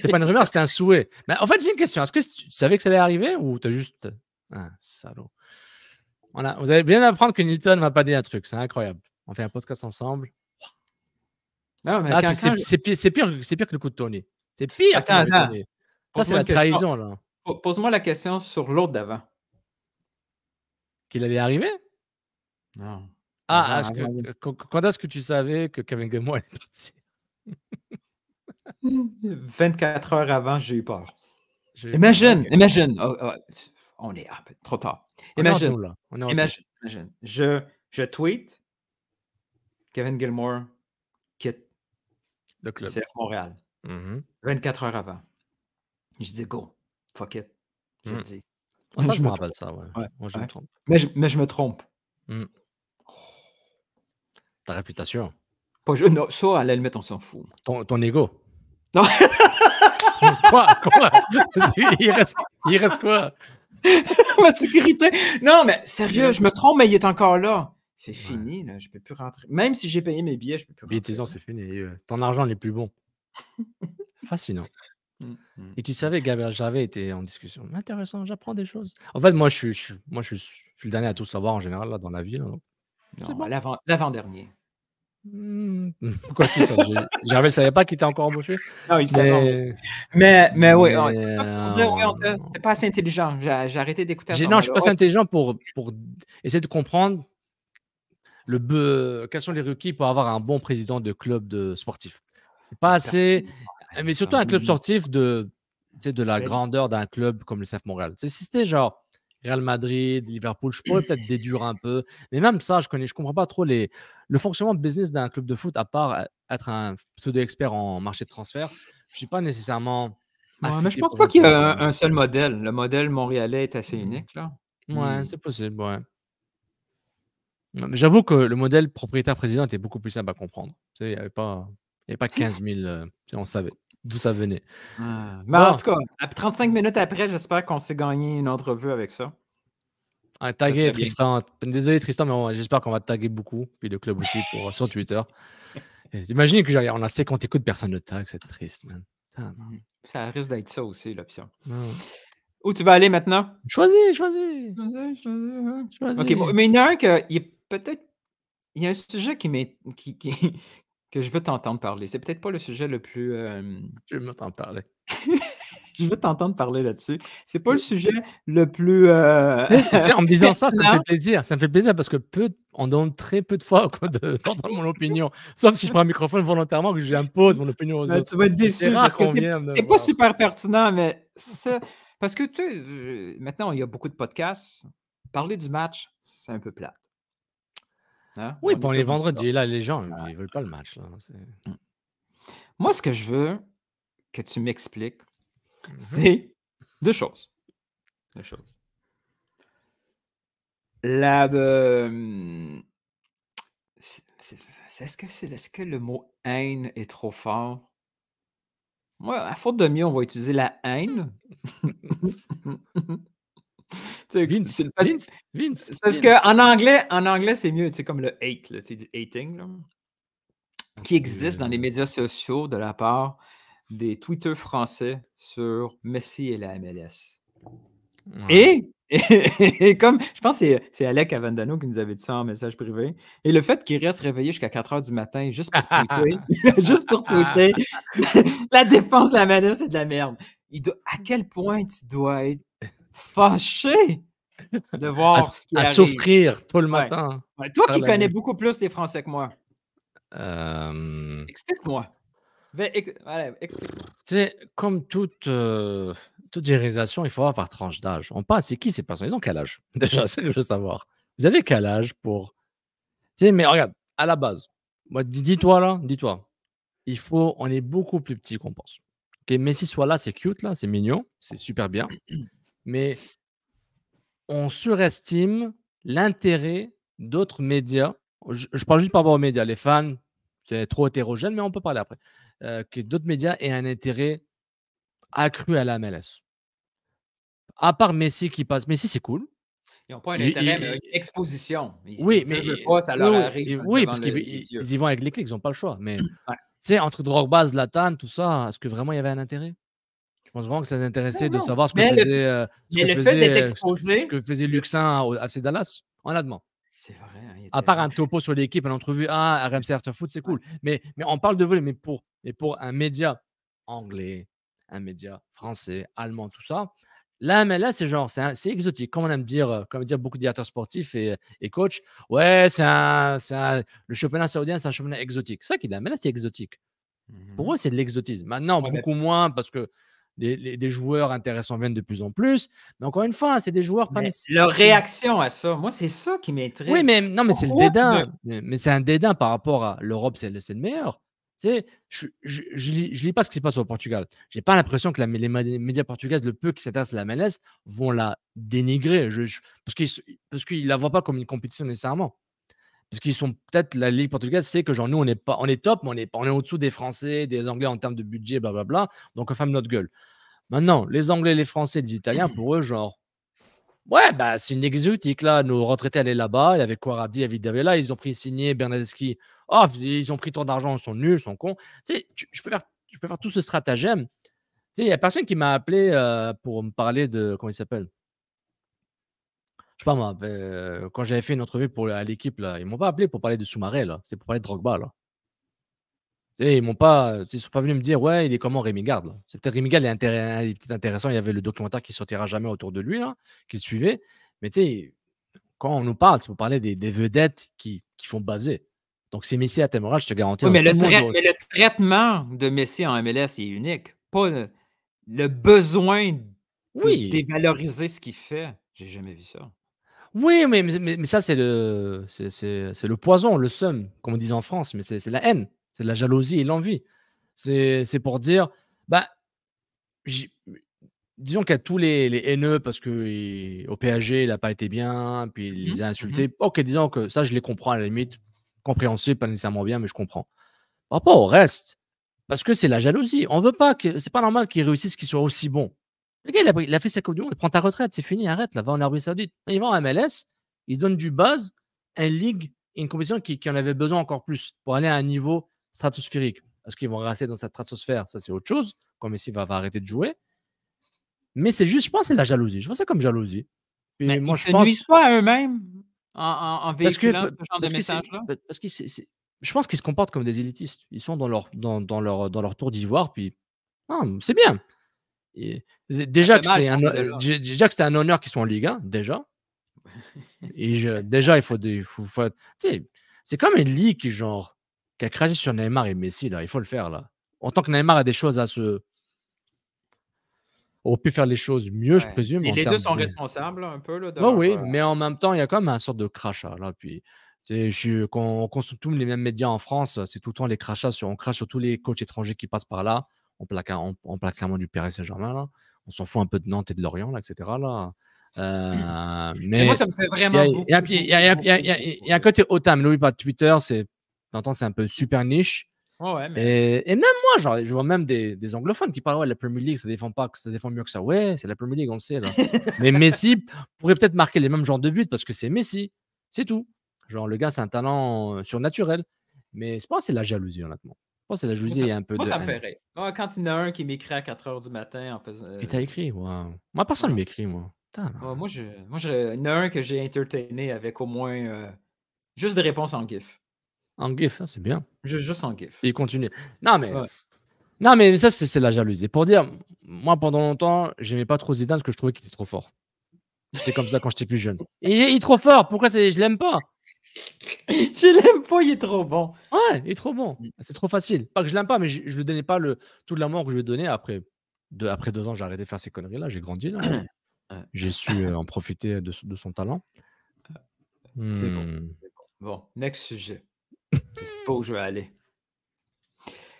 c'est pas une rumeur, c'était un souhait. Mais en fait, j'ai une question. Est-ce que tu savais que ça allait arriver ou t'as juste. Ah, salaud. Voilà. Vous allez bien apprendre que Newton m'a pas dit un truc. C'est incroyable. On fait un podcast ensemble. Ah, c'est, pire, pire, que le coup de Tony. C'est pire que le coup de Ça, c'est la trahison, Pose-moi la question sur l'autre d'avant. Qu'il allait arriver? Non. Ah, quand est-ce que tu savais que Kevin Gameau allait partir 24 heures avant, j'ai eu peur. Imagine, imagine. Ah, ah, on est ah, ben, trop tard. Imagine, imagine, Je, je tweet Kevin Gilmore quitte le club CF Montréal. 24 mm-hmm. heures avant. Je dis go, fuck it. Je mm. dis. Moi, je me ça, trompe. Mais, je, mais, je, me trompe. Mm. Oh. Ta réputation. non, ça, à la limite, on s'en fout. Ton, ton ego. Non. (laughs) Il reste, quoi? Ma sécurité. Non, mais sérieux, je me trompe, mais il est encore là. C'est fini, là. Je peux plus rentrer. Même si j'ai payé mes billets, je peux plus rentrer. c'est fini. Ton argent n'est plus bon. (laughs) Fascinant. Mm, mm. Et tu savais, Gabriel j'avais été en discussion. Intéressant, j'apprends des choses. En fait, moi, je suis, moi, je suis, le dernier à tout savoir en général dans la ville. Hein, l'avant, L'avant-dernier. Hmm. (laughs) tu tu ne savait pas qu'il était encore embauché. Non, il savait. Mais, mais, oui, mais... Euh, pas, assez intelligent. J'ai arrêté d'écouter. Non, je suis pas assez intelligent pour, pour essayer de comprendre le be... quels sont les requis pour avoir un bon président de club de sportif. Pas assez, mais surtout un club sportif de, de la grandeur d'un club comme le CF Montréal. Si c'était genre Real Madrid, Liverpool, je pourrais peut-être déduire un peu. Mais même ça, je connais, je comprends pas trop le fonctionnement de business d'un club de foot, à part euh, être un pseudo-expert en marché de transfert. Je ne suis pas nécessairement. mais je pense pas qu'il y ait un, seul modèle. Le modèle montréalais est assez mmh. unique, là. Ouais, c'est possible, J'avoue que le modèle propriétaire-président était beaucoup plus simple à comprendre. il n'y avait, pas 15 000, (laughs) euh, on savait d'où ça venait. Mais en tout cas, 35 minutes après, j'espère qu'on s'est gagné une entrevue avec ça. taguer Tristan. Désolé Tristan, mais j'espère qu'on va taguer beaucoup, puis le club aussi pour, sur Twitter. (laughs) Imaginez que on a 50 écoutes, personne ne tag, c'est triste, man. ça risque d'être ça aussi, l'option. Où tu vas aller maintenant? Choisis, choisis. Choisis, choisis. Ok, mais il y en a un que, est peut-être. Il y a un sujet qui, qui, qui, que je veux t'entendre parler. C'est peut-être pas le sujet le plus. Je veux parler. (laughs) je veux t'entendre parler là-dessus. C'est pas le sujet le plus. Euh, en me disant ça, ça me fait (laughs) plaisir. Ça me fait plaisir parce que on donne très peu de fois de- (laughs) mon opinion. Sauf si je prends un microphone volontairement que j'impose mon opinion aux ben, autres. tu vas être déçu c'est pas super pertinent, mais ça. Parce que tu sais, maintenant, il y a beaucoup de podcasts. Parler du match, c'est un peu plate. Hein? Oui, pour les vendredis, Là, les gens, ils ah, veulent pas ah. le match. Mmh. Moi, ce que je veux que tu m'expliques, mmh c'est deux choses. choses. La. Est-ce que, c'est ce que le mot haine est trop fort? Moi, à faute de mieux, on va utiliser la haine. (laughs) (laughs) Parce qu'en anglais, en anglais c'est mieux, c'est comme le hate, sais, du hating, qui existe dans les mmh. médias sociaux de la part des tweeters français sur Messi et la MLS. (laughs) Et, comme, je pense que c'est Alec Avandano qui nous avait dit ça en message privé, et le fait qu'il reste réveillé jusqu'à 4 heures du matin juste pour tweeter, (laughs) juste pour tweeter, (laughs) la défense de la MLS, c'est de la merde. Il doit, à quel point tu dois être fâché de voir à, à souffrir tout le matin. toi qui connais beaucoup plus les Français que moi. Explique-moi. explique Tu sais, comme toute, toute généralisation, il faut avoir par tranche d'âge. On parle, c'est qui ces personnes? Ils ont quel âge? (laughs) Déjà, c'est que je veux savoir. Vous avez quel âge pour. Tu sais, mais regarde, à la base, moi, dis-toi là, dis-toi, il faut, on est beaucoup plus petit qu'on pense. Ok, Messi soit là, c'est cute là, c'est mignon, c'est super bien mais on surestime l'intérêt d'autres médias. Je, parle juste par rapport aux médias. Les fans, c'est trop hétérogène, mais on peut parler après. Euh, que d'autres médias aient un intérêt accru à la MLS. À part Messi qui passe. Messi, c'est cool. Ils n'ont pas un intérêt, mais une exposition. oui, mais. parce qu'ils y vont avec les clics, ils n'ont pas le choix. Mais, tu sais, entre Zlatan, tout ça, est-ce que vraiment il y avait un intérêt je pense vraiment que ça les intéressait de savoir ce que faisait, euh, que euh, Luxin à, à ces Dallas, honnêtement. C'est vrai. Hein, à part un topo sur l'équipe, une entrevue, ah, à RMC After Foot, c'est cool. Mais, mais on parle de voler, mais pour, pour un média anglais, un média français, allemand, tout ça, là, c'est genre, c'est exotique. Comme on aime dire, euh, comme dire beaucoup de directeurs sportifs et, coachs, ouais, c'est le championnat saoudien, c'est un championnat exotique. C'est ça qui est la là, c'est exotique. Mmh pour eux, c'est de l'exotisme. Maintenant, beaucoup moins parce que des joueurs intéressants viennent de plus en plus. Mais encore une fois, hein, c'est des joueurs pas Leur réaction à ça, moi, c'est ça qui m'intrigue. Oui, mais non, mais c'est le dédain. Mais c'est un dédain par rapport à l'Europe, c'est le, meilleur. Tu sais, je, ne lis, pas ce qui se passe au Portugal. Je n'ai pas l'impression que les médias portugaises, le peu qui s'intéressent à la MLS, vont la dénigrer. parce qu'ils ne la voient pas comme une compétition nécessairement ce qui sont peut-être la Ligue portugaise, c'est que genre nous on est pas, on est top, mais on est on est au-dessous des Français, des Anglais en termes de budget, bla bla Donc on ferme notre gueule. Maintenant, les Anglais, les Français, les Italiens, mmh. pour eux, genre Ouais, bah, c'est une exotique là. Nos retraités allaient là-bas. Il y avait Quaradi, il y Ils ont pris signé Bernadeschi. Oh, ils ont pris trop d'argent. Ils sont nuls, ils sont cons. Tu sais, je, peux faire, peux faire tout ce stratagème. Tu sais, il n'y a personne qui m'a appelé euh, pour me parler de. Comment il s'appelle je sais pas ben, euh, quand j'avais fait une entrevue pour, à l'équipe, ils ils m'ont pas appelé pour parler de Soumaré, là. C'est pour parler de Drogba, là. Et ils m'ont pas, euh, sont pas venus me dire, ouais, il est comment Rémi Garde, C'est peut-être Rémi Garde, il est intéressant. Il y avait le documentaire qui sortira jamais autour de lui, là, qu'il suivait. Mais tu sais, quand on nous parle, c'est pour parler des, vedettes qui, font baser. Donc, c'est Messi à Témoral, je te garantis. mais, le traitement de Messi en MLS est unique. Pas le, besoin de dévaloriser ce qu'il fait. J'ai jamais vu ça. Oui, mais, mais, ça, c'est le, c'est, le poison, le seum, comme on dit en France, mais c'est, la haine, c'est la jalousie et l'envie. C'est, c'est pour dire, bah, disons qu'à tous les, haineux, parce que au PAG, il n'a pas été bien, puis il mmh les a insultés. Ok, disons que ça, je les comprends à la limite, compréhensible, pas nécessairement bien, mais je comprends. Par rapport au reste, parce que c'est la jalousie. On veut pas que, c'est pas normal qu'ils réussissent, qu'ils soient aussi bons. Le gars, il a, fait sa Coupe du Monde, il prend ta retraite, c'est fini, arrête, là, va en Arabie Saoudite. Ils vont en MLS, il donne du buzz à une ligue une compétition qui, en avait besoin encore plus pour aller à un niveau stratosphérique. Est-ce qu'ils vont rester dans cette stratosphère, ça c'est autre chose, Comme ici va, va arrêter de jouer. Mais c'est juste, je pense, c'est la jalousie. Je vois ça comme jalousie. Mais moi, ils ne se pense... pas à eux-mêmes en, véhiculant ce genre de message-là. je pense qu'ils se comportent comme des élitistes. Ils sont dans leur, dans, leur, dans leur tour d'ivoire, puis ah, c'est bien déjà, que c'est un, déjà que c'était un honneur qu'ils soient en Ligue 1, déjà. (laughs) Et déjà, il faut. c'est comme une ligue qui, genre, qui a craché sur Neymar et Messi, là. Il faut le faire, là. En tant que Neymar a des choses à se. On peut faire les choses mieux, je présume. Et les deux sont responsables, un peu. Là, Oui, euh mais en même temps, il y a quand même un sorte de crachat, Puis. Je, quand on consulte tous les mêmes médias en France, c'est tout le temps les crachats. Sur, on crache sur tous les coachs étrangers qui passent par là on plaque en, du Paris Saint-Germain. Là. On s'en fout un peu de Nantes et de Lorient, etc. Là. Euh, mais moi, ça me fait vraiment. Il y, a un côté hautain, mais n'oublie pas Twitter, c'est, c'est un peu super niche. et, même moi, je vois même des, anglophones qui parlent ouais, la Premier League, ça défend pas, ça défend mieux que ça. Ouais, c'est la Premier League, on le sait. (laughs) mais Messi pourrait peut-être marquer les mêmes genres de buts parce que c'est Messi, c'est tout. Genre, le gars, c'est un talent euh, surnaturel. Mais je pense c'est la jalousie, honnêtement. C'est la jalousie un peu. Moi, ça me quand il y en a un qui m'écrit à 4 h du matin en faisant. Et euh, t'as écrit, wow. Moi, personne ne m'écrit, moi. moi, je... moi il un que j'ai entertainé avec au moins euh, juste des réponses en GIF. En GIF, c'est bien. Juste, en GIF. il continue. Non, mais. Non, mais ça, c'est la jalousie. Pour dire, moi, pendant longtemps, j'aimais pas trop Zidane parce que je trouvais qu'il était trop fort. C'était comme ça quand j'étais plus jeune. il est trop fort. Pourquoi je l'aime pas je l'aime pas, il est trop bon. Ouais, il est trop bon. Mm. C'est trop facile. Pas que je l'aime pas, mais je, ne lui donnais pas le, tout l'amour que je lui donnais. Après, de, après deux ans, j'ai arrêté de faire ces conneries-là. J'ai grandi. (coughs) j'ai su euh, en profiter de, son talent. Hmm. C'est bon. bon. next sujet. je sais pas où je vais aller.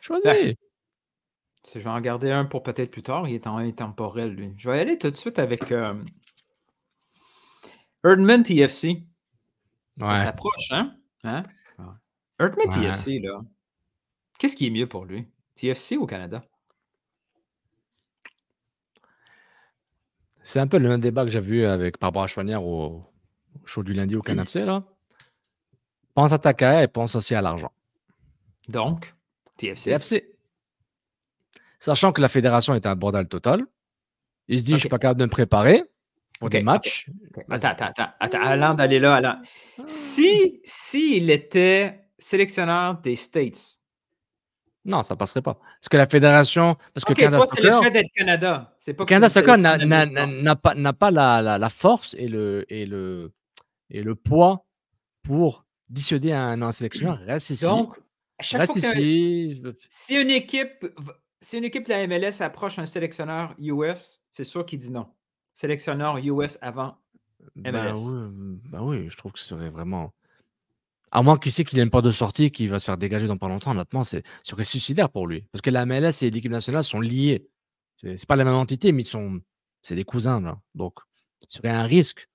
Choisis. je vais en garder un pour peut-être plus tard. Il est en intemporel, lui. Je vais aller tout de suite avec euh, Erdman TFC. Ça s'approche, hein? Earthman hein? Ah TFC, là. Qu'est-ce qui est mieux pour lui? TFC ou Canada? C'est un peu le même débat que j'ai vu avec Barbara Chouanière au, chaud show du lundi au canapé, là. Pense à ta carrière et pense aussi à l'argent. Donc, TFC. TFC. Sachant que la fédération est un bordel total, il se dit, je ne suis pas capable de me préparer pour des matchs. Attends, attends, attends, attends. Allant d'aller là, allant. Si, si il était sélectionneur des States. Non, ça ne passerait pas. Parce que la fédération. Parce que Canada toi, c'est le fait d'être Canada. C'est pas Canada n'a pas, pas la, la, force et le, et, le, et le poids pour dissuader un sélectionneur (clears throat) Reste ici. Donc, à chaque fois ici. Si une équipe. Si une équipe de la MLS approche un sélectionneur US, c'est sûr qu'il dit non sélectionneur US avant ben MLS. Ben oui, je trouve que ce serait vraiment. À moins qu'il sait qu'il n'aime pas de sortie qui va se faire dégager dans pas longtemps, honnêtement, ce serait suicidaire pour lui. Parce que la MLS et l'équipe nationale sont liées. C'est pas la même entité, mais sont. C'est des cousins, là. Donc, ce serait un risque.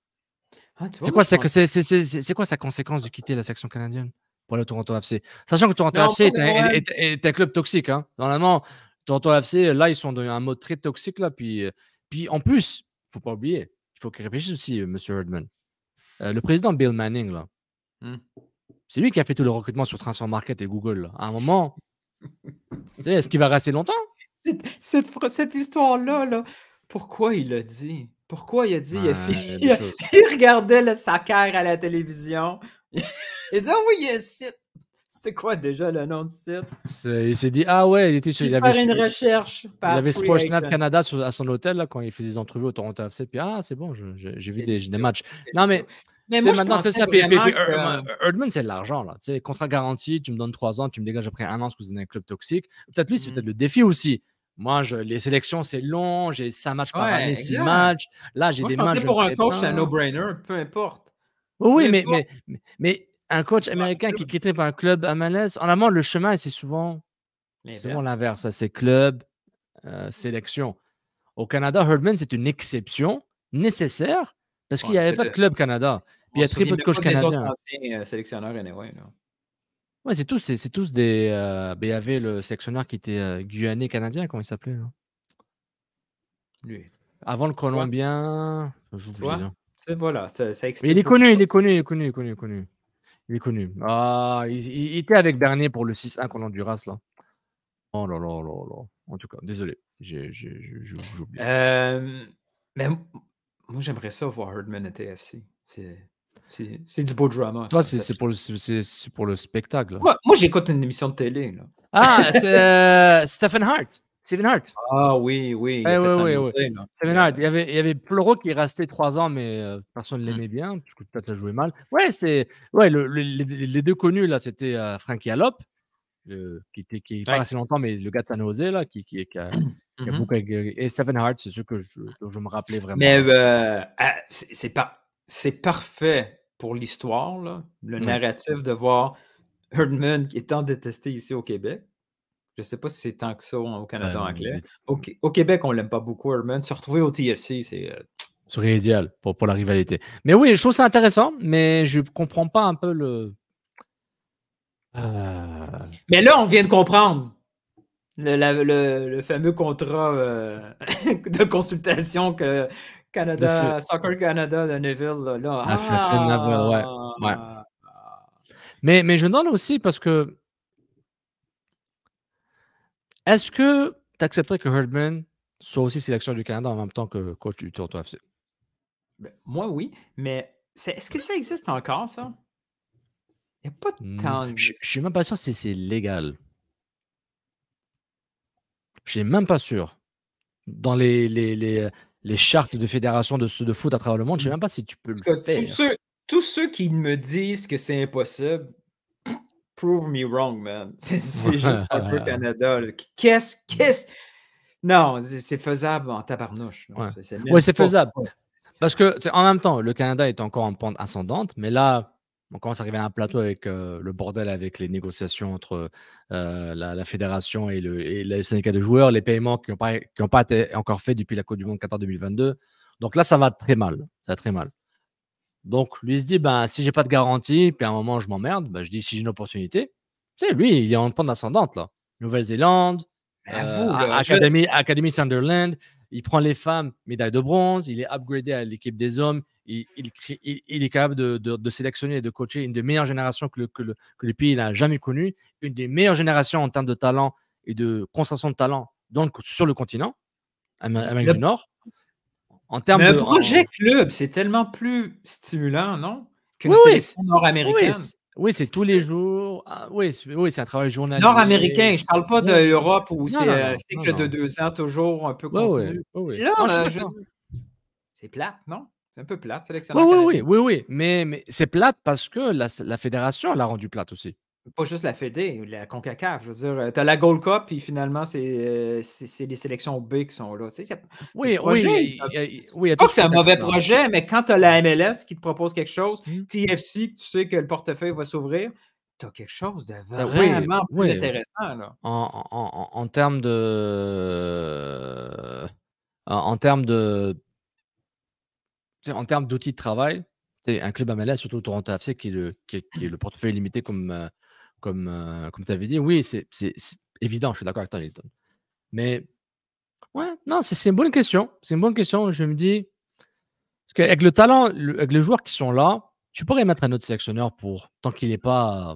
Ah, c'est quoi, quoi, sa conséquence de quitter la section canadienne pour le Toronto FC Sachant que Toronto FC est un, club toxique. Hein. Normalement, Toronto FC, là, ils sont dans un mode très toxique. Là, puis, euh, puis en plus, faut pas oublier. Il faut qu'il réfléchisse aussi, euh, M. Herdman. Euh, le président Bill Manning, là. Hmm. C'est lui qui a fait tout le recrutement sur Transfer Market et Google. À un moment, est-ce qu'il va rester longtemps? Cette, cette histoire-là, là, pourquoi il l'a dit? Pourquoi il a dit? il, regardait le sacaire à la télévision. (laughs) il dit, oh oui, il a c'est quoi déjà le nom du site? il s'est dit, ah ouais, il était sur. Il, avait, une recherche Il avait Sportsnet Canada sur, à son hôtel là, quand il faisait des entrevues au Toronto FC. Puis, ah, c'est bon, j'ai vu des, matchs. Non, mais. Mais moi, maintenant, c'est ça. Puis, Erdman, c'est de l'argent. Là. sais contrat garanti, tu me donnes trois ans, tu me dégages après un an parce que vous êtes un club toxique. Peut-être lui, c'est mm. peut-être le défi aussi. Moi, je, les sélections, c'est long. J'ai ça matchs par année, six matchs. Là, j'ai des je matchs. pour un coach, c'est un no-brainer, peu importe. Oui, mais, mais, mais, un coach bah, américain qui est par un club à malaise, en amont, le chemin, c'est souvent l'inverse. C'est club, euh, sélection. Au Canada, Herdman, c'est une exception nécessaire parce qu'il n'y avait pas de club Canada. Puis il y a très peu de coachs canadiens. Euh, sélectionneurs, anyway, Ouais, c'est tous, c'est tous des. Euh, ben, il y avait le sélectionneur qui était guyanais canadien, comment il s'appelait Lui. Avant le Colombien. Hein. voilà, ça, explique. il est connu, il est connu, il est connu, il est connu, il est connu. Il est connu. Ah, il, était avec Bernier pour le 6-1 qu'on Honduras, là. Oh là là là là. En tout cas, désolé. J'ai oublié. Euh, mais moi, j'aimerais ça voir Herdman et TFC. C'est. C'est du beau drama. Toi, c'est pour, pour, le spectacle. Moi, moi, j'écoute une émission de télé. Là. Ah, c'est euh, Stephen Hart. Steven Hart. Ah oui, oui. Il eh oui, Hart. Il y, avait, il y avait Pleuro qui est resté trois ans, mais euh, personne ne mm. l'aimait bien. peut-être ça jouait mal. Ouais, c'est les, deux connus, là, c'était euh, Frankie Allop, qui était qui, pas assez longtemps, mais le gars de San Jose, là, qui, qui mm-hmm. a, beaucoup beaucoup. Et Seven Hart, c'est ce que je, je me rappelais vraiment. Mais euh, ah, c'est c'est parfait pour l'histoire, le narratif de voir Herdman qui est tant détesté ici au Québec je ne sais pas si c'est tant que ça hein, au Canada ben, anglais. Au, Québec, on ne l'aime pas beaucoup, Herman. Se retrouver au TFC, c'est. Euh... Serait idéal pour, pour la rivalité. Mais oui, je trouve ça intéressant, mais je ne comprends pas un peu le. Euh, mais là, on vient de comprendre. Le, fameux contrat euh, (laughs) de consultation que Canada, Soccer Canada de Neville. Là, ah, Mais, mais je donne aussi parce que est-ce que tu accepterais que Herdman soit aussi sélectionneur du Canada en même temps que coach du Toronto FC? Ben, moi, oui, mais est-ce que ça existe encore, ça? Il n'y a pas de hmm, Je ne suis même pas sûr si c'est légal. Je suis même pas sûr. Dans les, les, chartes de fédération de, de foot à travers le monde, je ne sais hmm. même pas si tu peux le faire. tous ceux qui me disent que c'est impossible, me wrong, man. (laughs) C'est juste un peu Canada. Qu'est-ce, qu'est-ce. Non, c'est faisable en tabarnouche. Oui, c'est faisable. Parce que en même temps, le Canada est encore en pente ascendante, mais là, on commence à arriver à un plateau avec euh, le bordel, avec les négociations entre euh, la, fédération et le, et le, syndicat de joueurs, les paiements qui n'ont pas, qui ont pas été encore faits depuis la Coupe du Monde Qatar 2022. Donc là, ça va très mal. Ça va très mal. Donc, lui, il se dit, ben, si j'ai pas de garantie, puis à un moment, je m'emmerde, ben, je dis, si j'ai une opportunité, tu lui, il est en pente ascendante, là. Nouvelle-Zélande, euh, Academy Sunderland, il prend les femmes, médaille de bronze, il est upgradé à l'équipe des hommes, il, il, il, est capable de, sélectionner et de coacher une des meilleures générations que le, que le, pays n'a jamais connue, une des meilleures générations en termes de talent et de concentration de talent sur le continent, Amérique du Nord. En termes de. Un projet club, c'est tellement plus stimulant, non? oui, nord Oui, c'est tous les jours. oui, ah, oui c'est un travail journalier. Nord-américain, je ne parle pas d'Europe où c'est un euh, cycle de deux ans toujours un peu comme Là, euh, c'est plate, non? C'est un peu plate, c'est Oui, oui, oui, oui, mais, c'est plate parce que la, la fédération l'a rendu plate aussi. Pas juste la Fédé, la CONCACAF. Je veux dire, euh, tu as la Gold Cup, puis finalement, euh, c'est les sélections B qui sont là. Tu oui, oui. oui pas que c'est un mauvais projet, mais quand tu as la MLS qui te propose quelque chose, mmh. TFC, tu sais que le portefeuille va s'ouvrir, tu as quelque chose de ben vraiment plus intéressant. Là. En, en, termes de. En, termes de. En termes d'outils de travail, un club MLS, surtout Toronto FC, qui le, qui qui est le portefeuille limité comme, euh, comme, euh, comme tu avais dit, oui, c'est évident, je suis d'accord avec toi, Hilton. Mais, ouais, non, c'est une bonne question. C'est une bonne question. Je me dis, parce qu'avec le talent, avec les joueurs qui sont là, tu pourrais mettre un autre sélectionneur pour, tant qu'il n'est pas,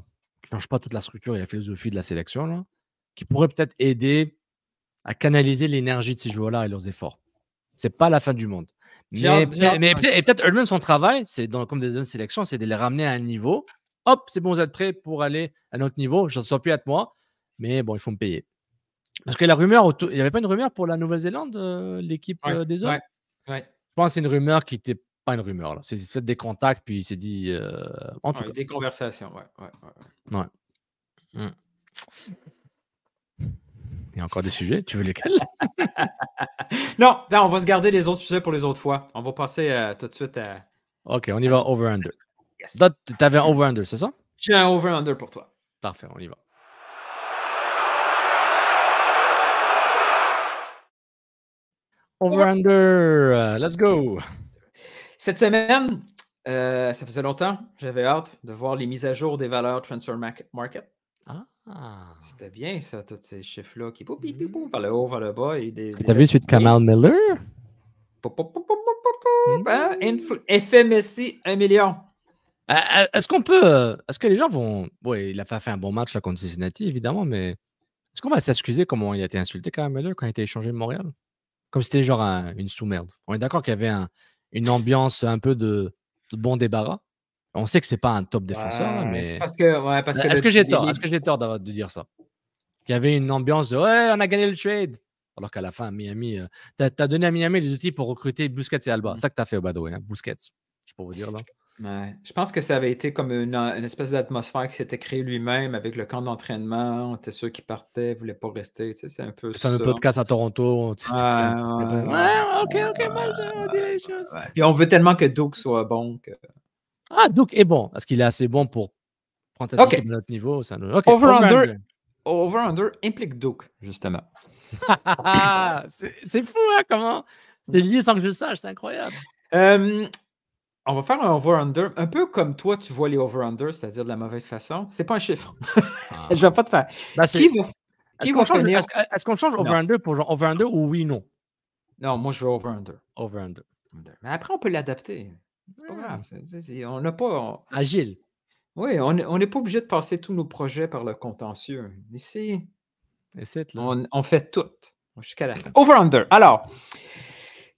ne euh, change pas toute la structure et la philosophie de la sélection, qui pourrait peut-être aider à canaliser l'énergie de ces joueurs-là et leurs efforts. C'est pas la fin du monde. Mais, peut-être eux-mêmes son travail, c'est comme des sélections, c'est de les ramener à un niveau hop, c'est bon, vous êtes prêts pour aller à notre niveau. Je ne sors plus à moi, mais bon, il faut me payer. Parce que la rumeur, il n'y avait pas une rumeur pour la Nouvelle-Zélande, euh, l'équipe euh, des hommes ouais, Je pense que c'est une rumeur qui n'était pas une rumeur. C'est fait des contacts, puis il s'est dit. Euh, en tout cas. Des conversations, ouais. Ouais. Hmm. Il y a encore des sujets, tu veux lesquels (laughs) non, non, on va se garder les autres sujets pour les autres fois. On va passer tout de suite à. Ok, on y va over-under tu avais un over-under, c'est ça? J'ai un over-under pour toi. Parfait, on y va. Over-under, euh, let's go. Cette semaine, euh, ça faisait longtemps, j'avais hâte de voir les mises à jour des valeurs Transfer Market. Ah. C'était bien ça, tous ces chiffres-là qui boum, boum, boum, par le haut, vers le bas. Et des, T'as vu celui de Kamal Miller? Pou, pou, hein? Hmm. FMSI, 1 million. Est-ce qu'on peut. Euh, est-ce que les gens vont. Bon, il a fait un bon match là, contre Cincinnati, évidemment, mais est-ce qu'on va s'excuser comment il a été insulté quand même, quand il a été échangé de Montréal Comme c'était genre une sous-merde. On est d'accord qu'il y avait une ambiance un peu de, bon débarras. On sait que c'est pas un top défenseur, hein, mais. Est-ce que, ouais, parce euh, que, que j'ai tort Est-ce que j'ai tort de dire ça Qu'il y avait une ambiance de ouais, on a gagné le trade. Alors qu'à la fin, Miami, euh, tu as, donné à Miami les outils pour recruter Busquets et Alba. Mmh. C'est ça que tu as fait au Badouin, hein, Busquets, je peux vous dire là. Je pense que ça avait été comme euh, une, espèce d'atmosphère qui s'était créée lui-même avec le camp d'entraînement. On était sûr qu'il partait, ne voulait pas rester. c'est un peu ça. un podcast à Toronto. ok, ok, moi je dis les choses. Puis on veut tellement que Doug soit bon. Que... Ah, Duke est bon. Est-ce qu'il est assez bon pour prendre notre niveau? Ça Over-under implique Duke, justement. (laughs) c'est fou, hein, comment c'est lié sans que je le sache. C'est incroyable. Euh, on va faire un over-under, un peu comme toi, tu vois les over-under, c'est-à-dire de la mauvaise façon. C'est pas un chiffre. Je ah. (laughs) Je vais pas te faire. Ben, qui va, est-ce qu'on change, est change over-under pour genre over-under ou oui, non? Non, moi, je veux over-under. Over-under. Mais après, on peut l'adapter. C'est pas hmm. grave. on n'a pas. Agile. Oui, on n'est pas obligé de passer tous nos projets par le contentieux. Ici, on, fait tout jusqu'à la (clears throat) fin. Over-under. Alors,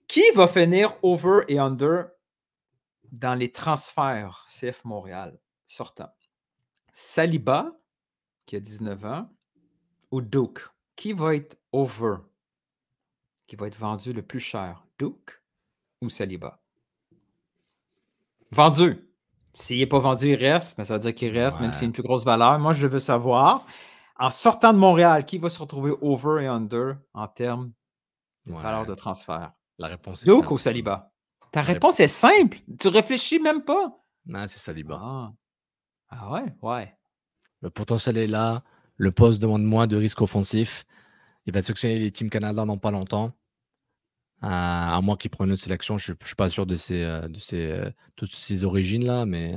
qui va finir over et under dans les transferts CF Montréal sortant? Saliba, qui a 19 ans, ou Duke? Qui va être over? Qui va être vendu le plus cher? Duke ou Saliba? Vendu. S'il n'est pas vendu, il reste, mais ça veut dire qu'il reste, même s'il si a une plus grosse valeur. Moi, je veux savoir, en sortant de Montréal, qui va se retrouver over et under en termes de valeur de transfert? La réponse est Duke ou Saliba? Ta réponse est simple. Tu réfléchis même pas. Non, c'est Saliba. Ah. ah. ouais, ouais. Le bah, potentiel est là. Le poste demande moins de risques offensifs. Il va succéder les Team Canada dans pas longtemps. Euh, à moins qui prenne une autre sélection, je ne suis pas sûr de ses, euh, euh, toutes ces origines là, mais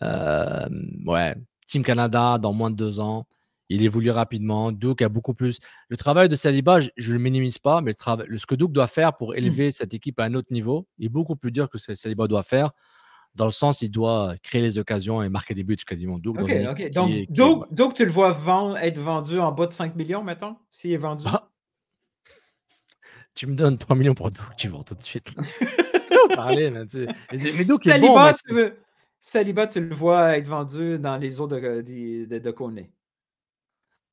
ouais. Team Canada dans moins de deux ans. Il évolue rapidement. Douk a beaucoup plus. Le travail de Saliba, je, ne le minimise pas, mais le ce que Douk doit faire pour mmh. élever cette équipe à un autre niveau est beaucoup plus dur que ce que Saliba doit faire. Dans le sens, il doit créer les occasions et marquer des buts quasiment. Douk, donc, tu le vois vendre, être vendu en bas de 5 millions, mettons, s'il est vendu. Bah. Tu me donnes 3 millions pour Douk, tu vends tout de suite. parler, mais, tu... mais Saliba, tu Saliba, tu le vois être vendu dans les eaux de, de, de,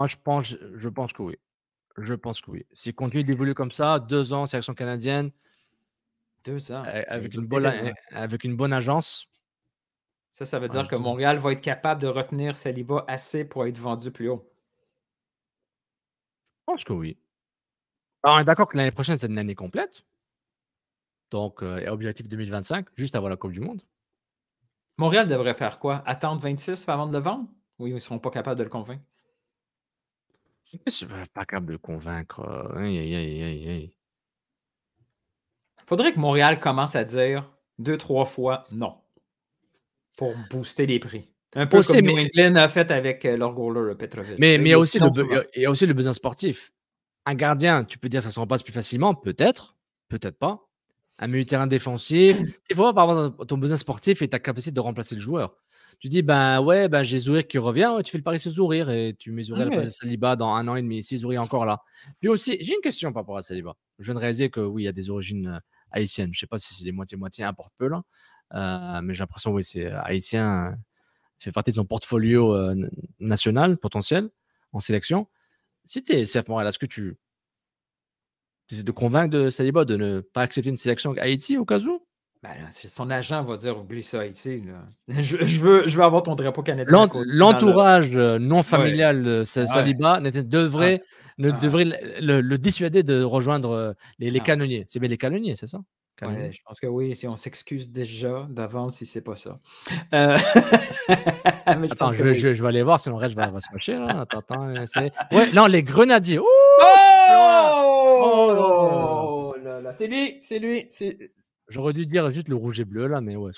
moi, je pense, je pense que oui. Je pense que oui. S'il continue d'évoluer comme ça, deux ans, sélection canadienne. Deux ans. Avec, une bonne, avec une bonne agence. Ça, ça veut dire que Montréal va être capable de retenir Saliba assez pour être vendu plus haut. Je pense que oui. Ah, on est d'accord que l'année prochaine, c'est une année complète. Donc, euh, objectif 2025, juste avant la Coupe du Monde. Montréal devrait faire quoi? Attendre 26 avant de le vendre? Oui, ils ne seront pas capables de le convaincre. Je suis pas capable de le convaincre. Il hein. Faudrait que Montréal commence à dire deux, trois fois non pour booster les prix. Un peu comme a fait avec euh, leur goaler euh, Petrovic. Mais, mais il, y a aussi le, besoin sportif. Un gardien, tu peux dire ça se remplace plus facilement, peut-être, peut-être pas un milieu de terrain défensif. (clears throat) Il faut voir par rapport à ton besoin sportif et ta capacité de remplacer le joueur. Tu dis, ben ouais, ben j'ai Zourir qui revient, tu fais le pari sur Zourir et tu mets Zourir Saliba dans un an et demi, si Zourir est encore là. Puis aussi, j'ai une question par rapport à Saliba. Je viens de réaliser que oui, il y a des origines euh, haïtiennes. Je sais pas si c'est les moitié-moitié, importe peu là. Euh, mais j'ai l'impression, oui, c'est euh, haïtien, fait partie de son portfolio national potentiel en sélection. Si tu es CF Morel, est-ce que tu de convaincre de Saliba de ne pas accepter une sélection à Haïti au cas où? Ben, son agent va dire oublie ça Haïti. (laughs) Je, veux, je veux avoir ton drapeau canadien. L'entourage euh, non familial de ah Saliba devrait, ah. ne ah. devrait le, dissuader de rejoindre euh, les, les canonniers. C'est bien les canonniers, c'est ça? je pense que oui, si on s'excuse déjà d'avance si c'est pas ça. Euh, (laughs) je, Attends, je, vais aller voir, sinon reste, je vais, va se mocher. Attends, non, les grenadiers. Oh! Oh, là là. C'est lui, c'est lui. J'aurais dû dire juste le rouge et bleu, là, mais ouais.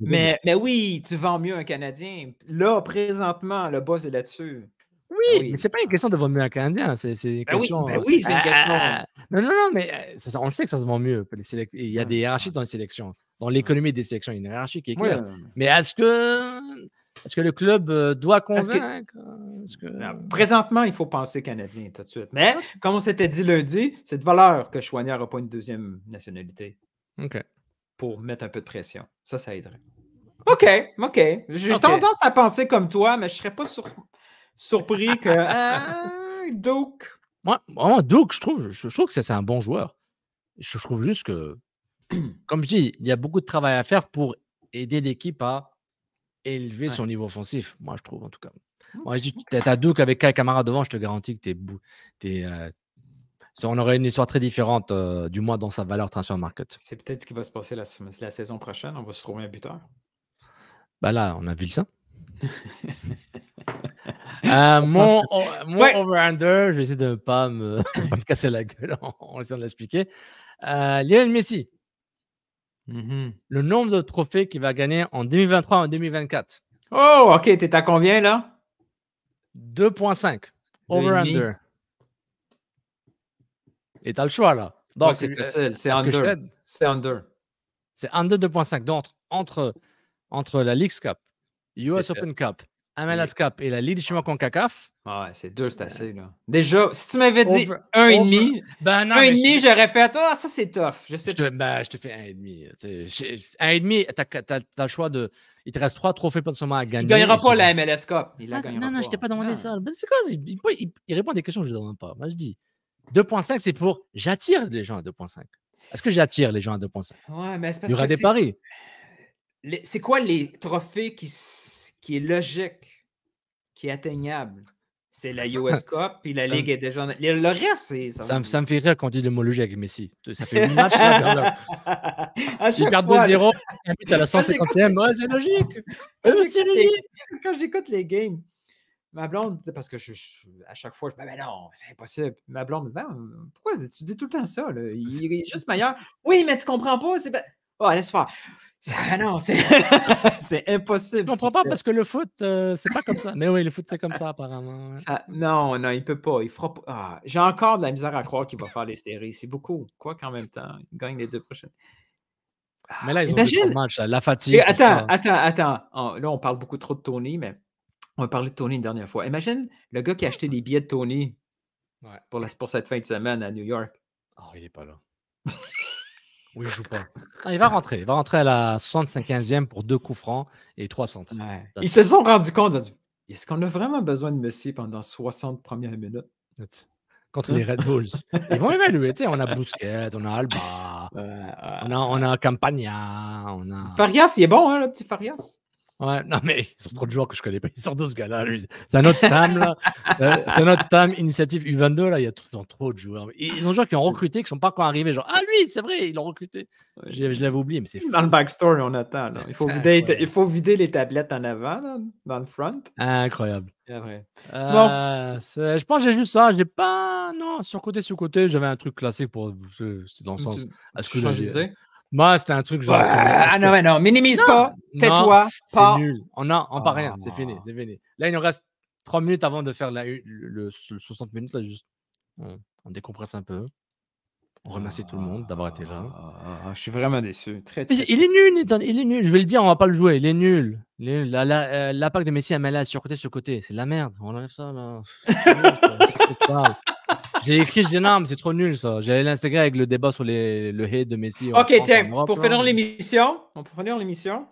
Mais, mais oui, tu vends mieux un Canadien. Là, présentement, le boss est là-dessus. Oui, mais ah mais c'est pas une question de vendre mieux un Canadien. C'est une ben question. Ben euh, oui, c'est une ah, question. Ah, non, non, non, mais euh, on le sait que ça se vend mieux. Il y a des hiérarchies dans les sélections. Dans l'économie des sélections, il y a une hiérarchie qui est claire. Mais est-ce que est-ce que le club euh, doit convaincre? Présentement, il faut penser canadien tout de suite. Mais ah, comme on s'était dit lundi, c'est de valeur que Chouanière n'a pas une deuxième nationalité. OK. Pour mettre un peu de pression. Ça, ça aiderait. OK, OK. J'ai tendance à penser comme toi, mais je ne serais pas surpris que. (laughs) ah, Duke. Moi, je trouve, je, trouve que c'est un bon joueur. je trouve juste que, (clears throat) comme je dis, il y a beaucoup de travail à faire pour aider l'équipe à élever son niveau offensif, moi je trouve en tout cas. Mmh. t'as Douk avec un camarade devant, je te garantis que t'es. Euh, on aurait une histoire très différente, euh, du moins dans sa valeur transfer market. C'est peut-être ce qui va se passer la, saison prochaine. On va se trouver un buteur. Bah là, on a vu le sein. mon, over-under, je vais essayer de ne pas me, (laughs) pas me casser la gueule en, essayant de l'expliquer. Euh, Lionel Messi, Mm-hmm. Le nombre de trophées qu'il va gagner en 2023 en 2024. Oh, OK. T'es à combien là? 2.5. Over-under. Et t'as le choix là. Donc, c'est euh, C'est under. C'est under. 2.5. Donc, entre, entre la League's Cup, US Open Cup, MLS Cup et la Ligue des Chinois CACAF. Ah ouais, c'est deux, c'est assez. Là. Déjà, si tu m'avais dit un et demi, ben un et demi, j'aurais fait à ah, toi. ça c'est tough. Je, sais je, te, ben, je te fais un et demi. Un et demi, t'as as, le choix de. Il te reste trois trophées le à gagner. Il gagnera pas la MLS Cup. Il ah, non, non, pas. je t'ai pas demandé ça. Ben, c'est quoi il, répond à des questions que je ne demande pas. Moi, je dis 2.5, c'est pour j'attire les gens à 2.5. Est-ce que j'attire les gens à 2.5 Ouais, mais c'est parce Il y des paris. C'est quoi les trophées qui qui est logique, qui est atteignable, c'est la US (laughs) Cup, puis la Ligue est déjà. Le reste, c'est. Ça, ça, me... fait rire qu'on dise le logique avec Messi. Ça fait une match. là, perds (laughs) 2-0, il à la 150e. (laughs) Ouais, c'est logique. Quand j'écoute les games, ma blonde, parce que je, à chaque fois, je me dis, ben non, c'est impossible. Ma blonde ben, pourquoi tu dis tout le temps ça? Là? Il, est juste meilleur. Oui, mais tu comprends pas. C'est oh, laisse faire. Ah non, (laughs) c'est impossible. Je comprends pas parce que le foot, euh, c'est pas comme ça. Mais oui, le foot, c'est comme ça, apparemment. non, non, il peut pas. Il fera ah, J'ai encore de la misère à croire qu'il va faire les séries. C'est beaucoup. Quoi qu'en même temps, il gagne les deux prochaines. Ah, mais là, ils imagine... la fatigue. Eh, attends, attends, attends, oh, là, on parle beaucoup trop de Tony, mais on va parler de Tony une dernière fois. Imagine le gars qui a acheté des billets de Tony pour, pour cette fin de semaine à New York. Oh, il est pas là. (laughs) Oui, il joue pas. Ah, il va rentrer. Il va rentrer à la 75e pour deux coups francs et trois centres. Ils se sont rendus compte. Est-ce qu'on a vraiment besoin de Messi pendant 60 premières minutes? Contre les Red Bulls. Ils vont évaluer. On a Busquets, on a Alba, On, a, on Campagna. On a... Farias, il est bon, hein, le petit Farias. Ouais, non, mais ils sont trop de joueurs que je connais pas. Ils sont de ce gars-là. C'est un autre TAM, là. c'est un autre TAM initiative U22, là. Il y a trop, de joueurs. Ils ont des joueurs qui ont recruté, qui sont pas encore arrivés. Genre, ah, lui, c'est vrai, ils l'ont recruté. Je, l'avais oublié, mais c'est fou. Dans le backstory, on attend, Il faut, vider, il faut vider les tablettes en avant, dans le front. Incroyable. non euh, Je pense que j'ai juste ça. J'ai pas. Non, sur côté, sur côté, j'avais un truc classique pour. Euh, c'est dans le sens. à ce je disais moi, bah, c'était un truc ah non, non, minimise pas, tais-toi, C'est nul. On n'en on rien, c'est fini, ah. c'est fini. Là, il nous reste 3 minutes avant de faire la, le, 60 minutes, là, juste. On, on décompresse un peu. On remercie tout le monde d'avoir été là. Ah, je suis vraiment déçu. Très, Il est nul, il est nul. Je vais le dire, on va pas le jouer. Il est nul. La, la, de Messi, à met là, sur côté, ce côté. C'est de la merde. On enlève ça, là. (laughs) J'ai écrit, je c'est trop nul ça. J'allais l'intégrer avec le débat sur le hate de Messi. Ok, tiens, pour, finir l'émission, pour finir l'émission,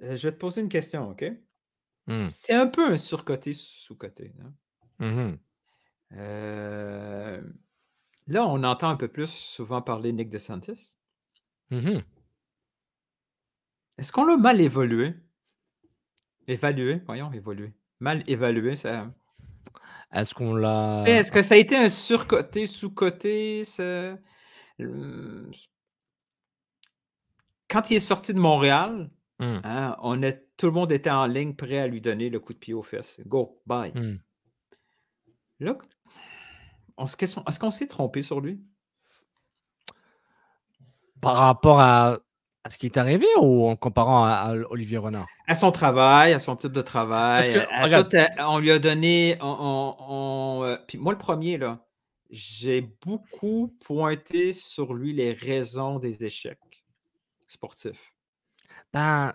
je vais te poser une question, ok? Hmm. C'est un peu un surcoté, sous-coté. Hein. Mm-hmm. Euh, là, on entend un peu plus souvent parler Nick DeSantis. Mm-hmm. Est-ce qu'on l'a mal évolué? Évalué, voyons, évolué. Mal évalué, ça. Est-ce qu'on l'a. Est-ce que ça a été un surcoté, sous-coté Quand il est sorti de Montréal, hum. hein, on tout le monde était en ligne prêt à lui donner le coup de pied au fesses. Go, bye. Mm. est-ce qu'on s'est trompé sur lui? Par rapport à à ce qui est arrivé ou en comparant à, Olivier Renard À son travail, à son type de travail. Que, à regarde, euh, on lui a donné. On, euh, puis moi, le premier, là, j'ai beaucoup pointé sur lui les raisons des échecs sportifs. Ben.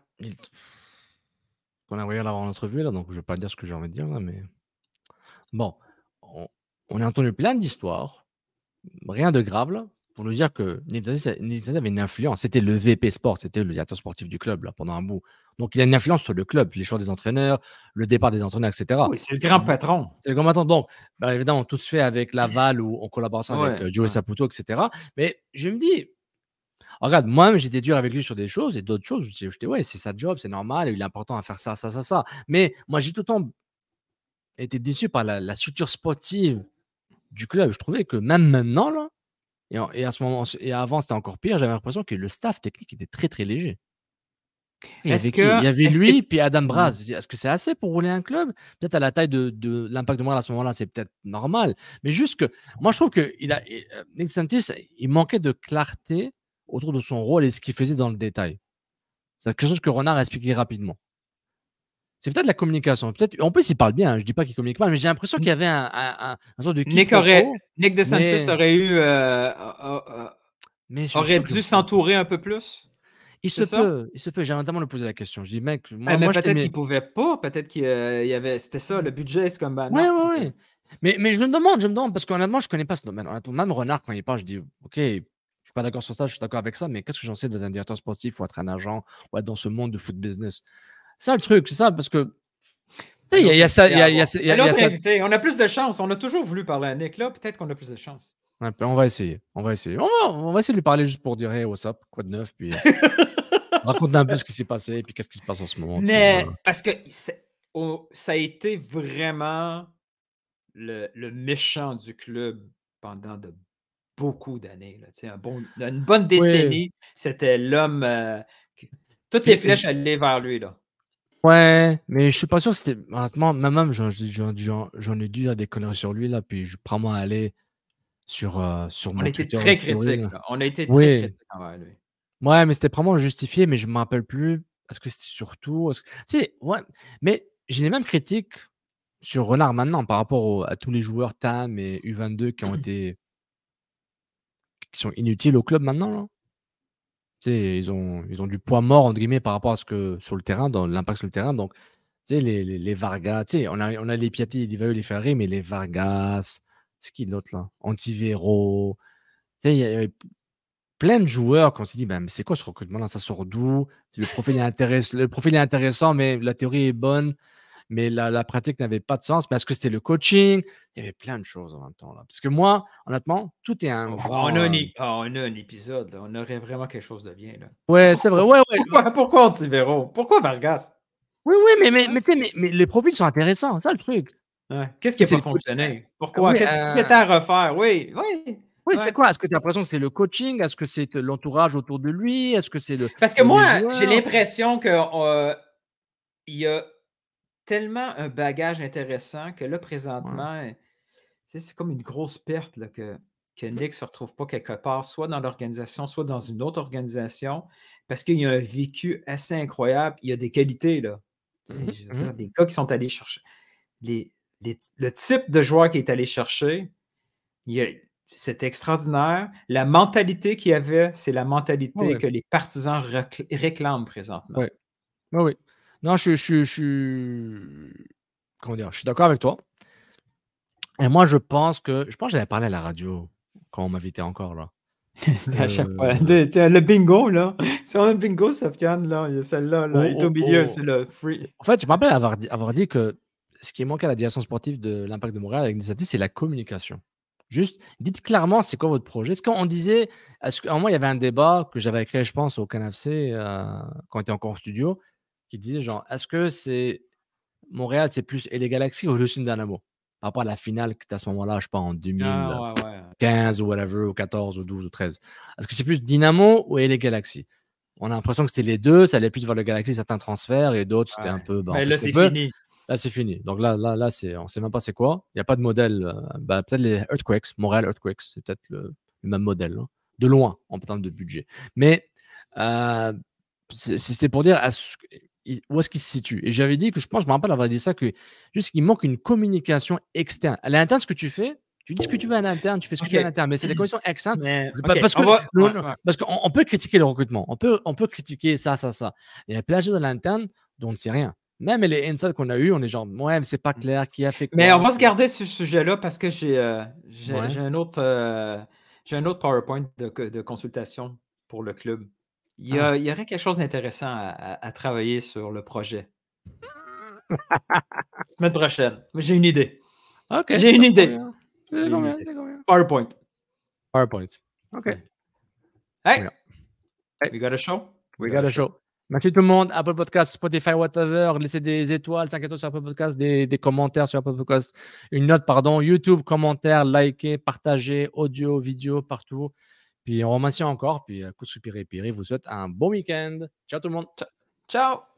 On a envoyé l'avoir en entrevue, là, donc je ne vais pas dire ce que j'ai envie de dire, mais. Bon, on, on a entendu plein d'histoires, rien de grave, là, pour nous dire que Nizanzi avait une influence. C'était le VP Sport, c'était le directeur sportif du club là, pendant un bout. Donc il a une influence sur le club, les choix des entraîneurs, le départ des entraîneurs, etc. Oui, c'est le grand mmh. patron. C'est le grand patron. Donc, ben, évidemment, tout se fait avec Laval ou en collaboration avec Joe euh, Joey Saputo, etc. Mais je me dis, regarde, moi-même, j'étais dur avec lui sur des choses et d'autres choses. Je disais, ouais, c'est sa job, c'est normal, il est important à faire ça, ça, ça, ça. Mais moi, j'ai tout le temps été déçu par la, la structure sportive du club. Je trouvais que même maintenant, là, et, à ce moment, et avant, c'était encore pire. J'avais l'impression que le staff technique était très très léger. Il y avait, lui, puis Adam mmh. Braz. Est-ce que c'est assez pour rouler un club Peut-être à la taille de, l'impact de moi à ce moment-là, c'est peut-être normal. Mais juste que, moi, je trouve que il a, il, euh, Nick Santis, il manquait de clarté autour de son rôle et ce qu'il faisait dans le détail. C'est quelque chose que Renard a expliqué rapidement c'est peut-être de la communication. Peut-être, en plus, il parle bien. Hein. je ne dis pas qu'il communique pas, mais j'ai l'impression qu'il y avait un, sort de. Nick, aurait, Nick DeSantis aurait eu. Euh, aurait dû s'entourer un peu plus. Il se, peut, il se peut, j'ai notamment le poser la question. Je dis, mec, moi, eh ben, mais peut-être qu'il pouvait pas, peut-être qu'il euh, y avait. C'était ça, le budget, c'est comme. Bah, oui, oui, Mais, mais je me demande, je me demande, parce qu'honnêtement, je ne connais pas ce domaine. Même Renard, quand il parle, je dis, OK, je ne suis pas d'accord sur ça, je suis d'accord avec ça, mais qu'est-ce que j'en sais d'être un directeur sportif ou être un agent ou être dans ce monde de foot business ça le truc, c'est ça, parce que. Il y, a, ça. on a plus de chance. On a toujours voulu parler à Nick. Là, peut-être qu'on a plus de chance. Ben, on va essayer. On va essayer. On va, essayer de lui parler juste pour dire hey, what's up, quoi de neuf. Puis euh, (laughs) raconte un peu ce qui s'est passé et puis qu'est-ce qui se passe en ce moment. Mais parce que ça a été vraiment le, méchant du club pendant de beaucoup d'années. une bonne décennie, c'était l'homme. Euh, toutes les flèches allaient vers lui. Là. Ouais, mais je suis pas sûr que c'était. Honnêtement, même, j'en, j'en, ai dû à des conneries sur lui, là, puis je prends moi à aller sur, euh, sur mon On était très critique. On a été très critique Ouais, mais c'était vraiment justifié, mais je ne me rappelle plus. Est-ce que c'était surtout. Tu sais, ouais. Mais j'ai les mêmes critiques sur Renard maintenant par rapport à tous les joueurs TAM et U22 qui ont (clears throat) été. qui sont inutiles au club maintenant. Là ils ont, ils ont du poids mort, entre guillemets, par rapport à ce que sur le terrain, dans l'impact sur le terrain. Donc, tu sais, les, Vargas, on a, les Piatti, les Divaio, les Ferrari, mais les Vargas, c'est qui l'autre là Antivero. Tu sais, il y a plein de joueurs qu'on s'est dit, ben, mais c'est quoi ce recrutement là Ça sort d'où le le profil est intéressant, mais la théorie est bonne mais la, pratique n'avait pas de sens. parce que c'était le coaching Il y avait plein de choses en même temps. Là. Parce que moi, honnêtement, tout est un. on, ah, a un épisode. On aurait vraiment quelque chose de bien. Là. Ouais, c'est vrai. Ouais, ouais. pourquoi, Antivero Pourquoi Vargas Oui, oui, mais, mais, mais, mais, mais les profils sont intéressants. C'est ça le truc. Qu'est-ce qui n'a pas fonctionné? Pourquoi? Qu'est-ce qui euh, à refaire? Oui, oui. Oui, c'est quoi Est-ce que tu as l'impression que c'est le coaching Est-ce que c'est l'entourage autour de lui Est-ce que c'est le. Parce que moi, j'ai l'impression que euh, il y a tellement un bagage intéressant que là, présentement, euh, c'est comme une grosse perte que, que mmh. Nick ne se retrouve pas quelque part, soit dans l'organisation, soit dans une autre organisation, parce qu'il y a un vécu assez incroyable. Il y a des qualités, là. Mmh mmh des gars qui sont allés chercher. Les, le type de joueur qui est allé chercher, c'est extraordinaire. La mentalité qu'il y avait, c'est la mentalité que les partisans réclament présentement. Oui, oui. Non, je, je, Comment dire Je suis d'accord avec toi. Et moi, je pense que. Je pense que j'avais parlé à la radio quand on m'invitait encore, là. (laughs) à chaque euh, fois. le bingo, là. C'est un bingo, Sofiane, là. Il y a celle-là, là. Oh, au oh, milieu, oh. c'est le En fait, je me rappelle avoir dit, que ce qui manquait à la direction sportive de l'Impact de Montréal avec Nissati, c'est la communication. Juste, dites clairement c'est quoi votre projet. Est-ce qu'on disait, est un il y avait un débat que j'avais écrit, je pense, au CanFC, euh, quand on était encore en studio qui disait genre, est-ce que c'est Montréal, c'est plus et les Galaxies ou Lucine Dynamo Par rapport à la finale qui était à ce moment-là, je pense en 2015 ah, ou whatever, ou 14 ou 12 ou 13. Est-ce que c'est plus Dynamo ou et les Galaxies on a l'impression que c'était les deux, ça allait plus vers le Galaxy, certains transferts, et d'autres, c'était un peu. Bah, ben là, c'est fini. Là, c'est fini. Donc là, là, là on ne sait même pas c'est quoi. Il n'y a pas de modèle. Euh, bah, peut-être les Earthquakes, Montréal Earthquakes, c'est peut-être le, même modèle. Hein. De loin, en termes de budget. Mais euh, c'est pour dire, où est-ce qu'il se situe. Et j'avais dit que je pense, je me rappelle avoir dit ça, que juste qu'il manque une communication externe. À l'interne, ce que tu fais, tu dis ce que tu veux à l'interne, tu fais ce que tu veux à l'interne, mais c'est des conditions externes. Parce qu'on peut critiquer le recrutement, on peut, on peut critiquer ça, ça, ça. Il y a plein de choses à l'interne dont on ne sait rien. Même les insights qu'on a eu, on est genre, ouais, mais c'est pas mm. clair qui a fait quoi. Mais on va se garder ce sujet-là parce que j'ai euh, j'ai un, autre, euh, j'ai un autre PowerPoint de, de consultation pour le club. Ah. Il y, aurait quelque chose d'intéressant à, travailler sur le projet. (laughs) Semaine prochaine. J'ai une idée. Ok. J'ai une idée. PowerPoint. PowerPoint. OK. Hey. We got a show? We, got, a show. Merci tout le monde. Apple Podcast, Spotify, whatever. Laissez des étoiles, T'inquiète étoiles sur Apple Podcast, des, commentaires sur Apple Podcast, une note, pardon. YouTube, commentaires, likez, partagez, audio, vidéo, partout. Puis on remercie encore. Puis à euh, coup pire. Piri vous souhaite un bon week-end. Ciao tout le monde. Ciao.